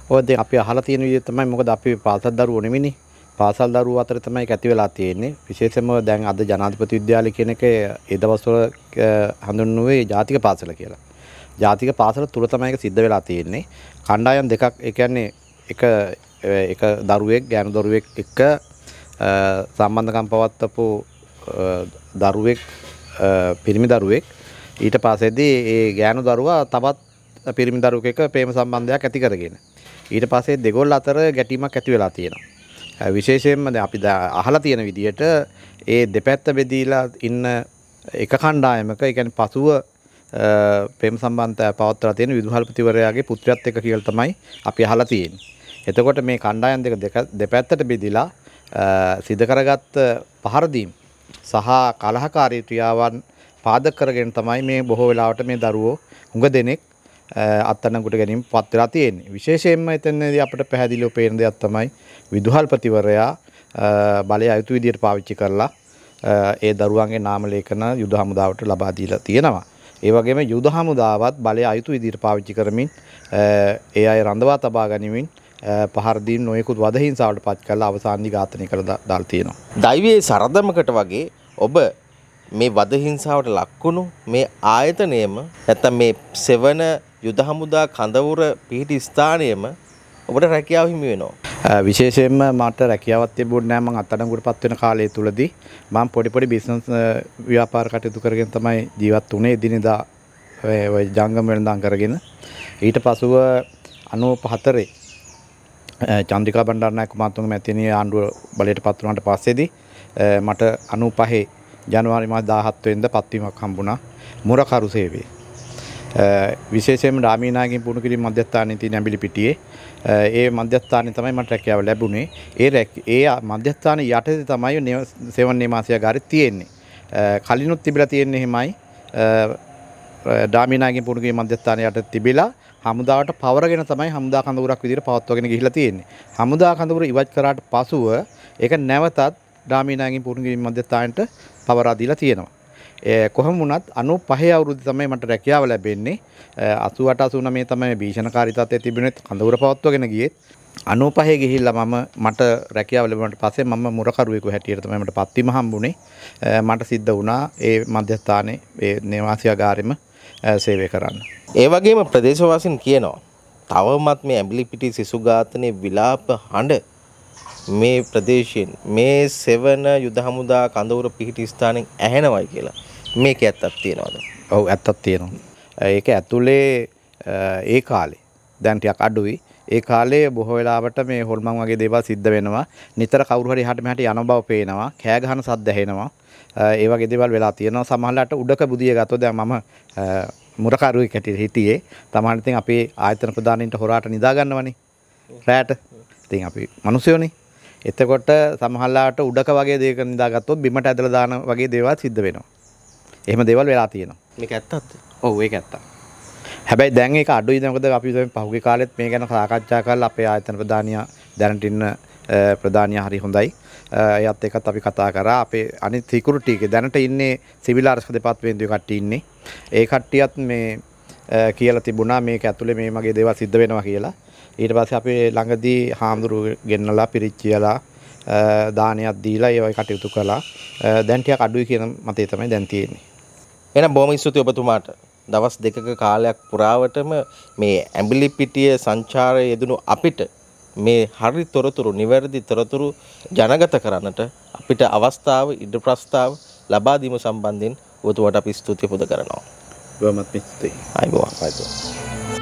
ඔය දැන් අපි අහලා තියෙන විදිහ තමයි මොකද අපි පාසල් දරුවෝ නෙමෙයිනේ. පාසල් දරුවෝ අතර තමයි ඇති වෙලා තියෙන්නේ. විශේෂයෙන්ම දැන් අද ජනාධිපති විද්‍යාලය කියන එක ඒ දවස්වල හඳුන්වුවේ ජාතික පාසල කියලා. ජාතික පාසල තුල තමයි ඒක සිද්ධ වෙලා තියෙන්නේ. කණ්ඩායම් දෙකක් ඒ කියන්නේ එක එක දරුවෙක් ගෑනු දරුවෙක් එක්ක සම්බන්ධකම් පවත්වපු දරුවෙක් පිරිමි දරුවෙක් ඊට පස්සේදී ඒ ගෑනු දරුවා තවත් පිරිමි දරුවෙක් එක්ක ප්‍රේම සම්බන්ධයක් ඇති කරගෙන ඊට පස්සේ දෙගොල්ල අතර ගැටීමක් ඇති වෙලා තියෙනවා. විශේෂයෙන්ම අපි අහලා තියෙන විදිහට ඒ දෙපැත්ත බෙදීලා ඉන්න එක කණ්ඩායමක එකැන පසුව පෙම් සම්බන්ධ පවත්තර තියෙන විදුහල්පතිවරයාගේ පුත්‍රයත් එක කියල තමයි අපි අහලා තියෙන්. එතකොට මේ කණ්ඩායන් දෙක දෙපැත්තට බෙදිලා සිදකරගත් පහරදීම් සහ කලහකාරී ක්‍රියාවන් පාදක කරගෙන තමයි මේ බොහෝ වෙලාවට මේ දරුවෝ හුඟ දෙනෙක් අත්තනකුට ගැනීම පත්වෙලා තියෙන්නේ. විශේෂයෙන්ම එතනදී අපිට පැහැදිලිව පේන දෙයක් තමයි විදුහල්පතිවරයා බලය අයුතු විදියට පාවිච්චි කරලා ඒ දරුවන්ගේ නාම ලේඛන යුද හමුදාවට ලබා දීලා තියෙනවා. ඒ වගේම යුද හමුදාවත් බලය අයුතු විදියට පාවිච්චි කරමින් ඒ අය රඳවා තබා ගනිමින් පහර දීන් නොයෙකුත් වදහිංසාවට පත් කරලා අවසානයේ ඝාතනය කරලා දාලා තියෙනවා. දෛවයේ සරදමකට වගේ ඔබ මේ වදහිංසාවට ලක්වුණු මේ ආයතනයම නැත්නම් මේ සෙවන යුද හමුදා කඳවුර පිහිටි ස්ථානයම ඔබට රැකියාව හිමි වෙනවා. විශේෂයෙන්ම මට රැකියාවක් තිබුණ නෑ මම අත්අඩංගුවටපත් වෙන කාලය තුලදී මම පොඩි පොඩි බිස්නස් ව්‍යාපාර කටයුතු කරගෙන තමයි ජීවත් වුනේ එදිනෙදා ඔය ජංගම වෙනදාම් කරගෙන. ඊට පසුව 94 චන්ද්‍රිකා බණ්ඩාරනායක මහත්මයා මැතිණිය ආණ්ඩුව බලයට පත් වුණාට පස්සේදී මට 95 ජනවාරි මාස 17 වෙනිදා පත්වීමක් හම්බුණා මුරකරු සේවයේ. විශේෂයෙන්ම රාමීනාගෙන් පුණු කිරි මධ්‍යස්ථානයේ තියෙන ඇඹිලි පිටියේ ඒ මධ්‍යස්ථානය තමයි මට රැකියාව ලැබුණේ. ඒ ඒ මධ්‍යස්ථාන යටතේ තමයි සෙවන් නිමාසියාගාරය තියෙන්නේ. කලිනුත් තිබිලා තියෙන්නේ එහෙමයි. ඩාමිනාගේ පුරුගේ මධ්‍යස්ථාන යට තිබිලා හමුදාවට පවරගෙන තමයි හමුදා කඳවුරක් විදිහට පවත්වාගෙන ගිහිලා තියෙන්නේ. හමුදා කඳවුර ඉවත් කරාට පසුව ඒක නැවතත් ඩාමිනාගේ පුරුගේ මධ්‍යස්ථානයට පවරා දීලා තියෙනවා. කොහොම වුණත් 95 අවුරුද්ද තමයි මට රැකියාව ලැබෙන්නේ 88 89 තමයි භීෂණකාරී තත්ත්වයේ තිබුණෙත් කඳවුර පවත්වගෙන ගියේත් 95 ගිහිල්ලා මම මට රැකියාව ලැබුණාට පස්සේ මම මුරකරුවෙකු හැටියට තමයි මට පත්වීම හම්බුනේ. මට සිද්ධ වුණා ඒ මධ්‍යස්ථානයේ ඒ නිවාසියාගාරෙම සේවය කරන්න. ඒ වගේම ප්‍රදේශවාසීන් කියනවා තවමත් මේ ඇඹිලිපිටි සිසු ඝාතනයේ විලාප හඬ මේ ප්‍රදේශයෙන් මේ සෙවන යුද හමුදා කඳවුර පිහිටි ස්ථානෙන් ඇහෙනවයි කියලා. මේක ඇත්තක් තියෙනවද? ඔව් ඇත්තක් තියෙනවා. ඒක ඇතුලේ ඒ කාලේ දැන් ටිකක් අඩුයි. ඒ කාලේ බොහෝ වෙලාවට මේ හොල්මන් වගේ දේවල් සිද්ධ වෙනවා. නිතර කවුරු හරි එහාට මෙහාට යන බව පේනවා. කෑ ගහන සද්ද ඇහෙනවා. ඒ වගේ දේවල් වෙලා තියෙනවා. සමහරලාට උඩක බුදිය ගත්තොත් දැන් මම මුරකරුවෙක් හැටියට හිටියේ. තමන් ඉතින් අපේ ආයතන ප්‍රධානීන්ට හොරාට නිදා ගන්නවනේ. රැට. ඉතින් අපි මිනිස්සුනේ. එතකොට සමහරලාට උඩක වගේ දේක නිදාගත්තොත් බිමට ඇදලා දාන වගේ දේවල් සිද්ධ වෙනවා. එහෙම දේවල් වෙලා තියෙනවා මේක ඇත්තත් ඔව් ඒක ඇත්ත හැබැයි දැන් ඒක අඩුයි දැන් මොකද අපි දැන් පහුගිය කාලෙත් මේ ගැන සාකච්ඡා කරලා අපේ ආයතන ප්‍රධානියා දැනට ඉන්න ප්‍රධානියා හරි හොඳයි එයත් එකත් අපි කතා කරා අපේ අනිත් සිකුරු ටික දැනට ඉන්නේ සිවිල් ආරක්ෂක දෙපාර්තමේන්තුවේ කට්ටිය ඉන්නේ ඒ කට්ටියත් මේ කියලා තිබුණා මේක ඇතුලේ මේ මගේ දේවල් සිද්ධ වෙනවා කියලා ඊට පස්සේ අපේ ළඟදී හාමුදුරු ගෙන්නලා පිරිච්චියලා දානයක් දීලා ඒ වගේ කටයුතු කළා දැන් ටිකක් අඩුයි කියන මතය තමයි දැන් තියෙන්නේ එහෙනම් බොහොම ස්තුතියි ඔබතුමාට. දවස් දෙකක කාලයක් පුරාවටම මේ ඇඹිලිපිටිය සංචාරයේ යෙදුණු අපිට මේ හරි තොරතුරු නිවැරදි තොරතුරු ජනගත කරන්නට අපිට අවස්ථාව ඉඩ ප්‍රස්ථාව ලබා දීම සම්බන්ධයෙන් ඔබතුමාට අපි ස්තුතිය පුද කරනවා. බොහොමත් ස්තුතියි. ආයිබෝවා. ආයිබෝවා.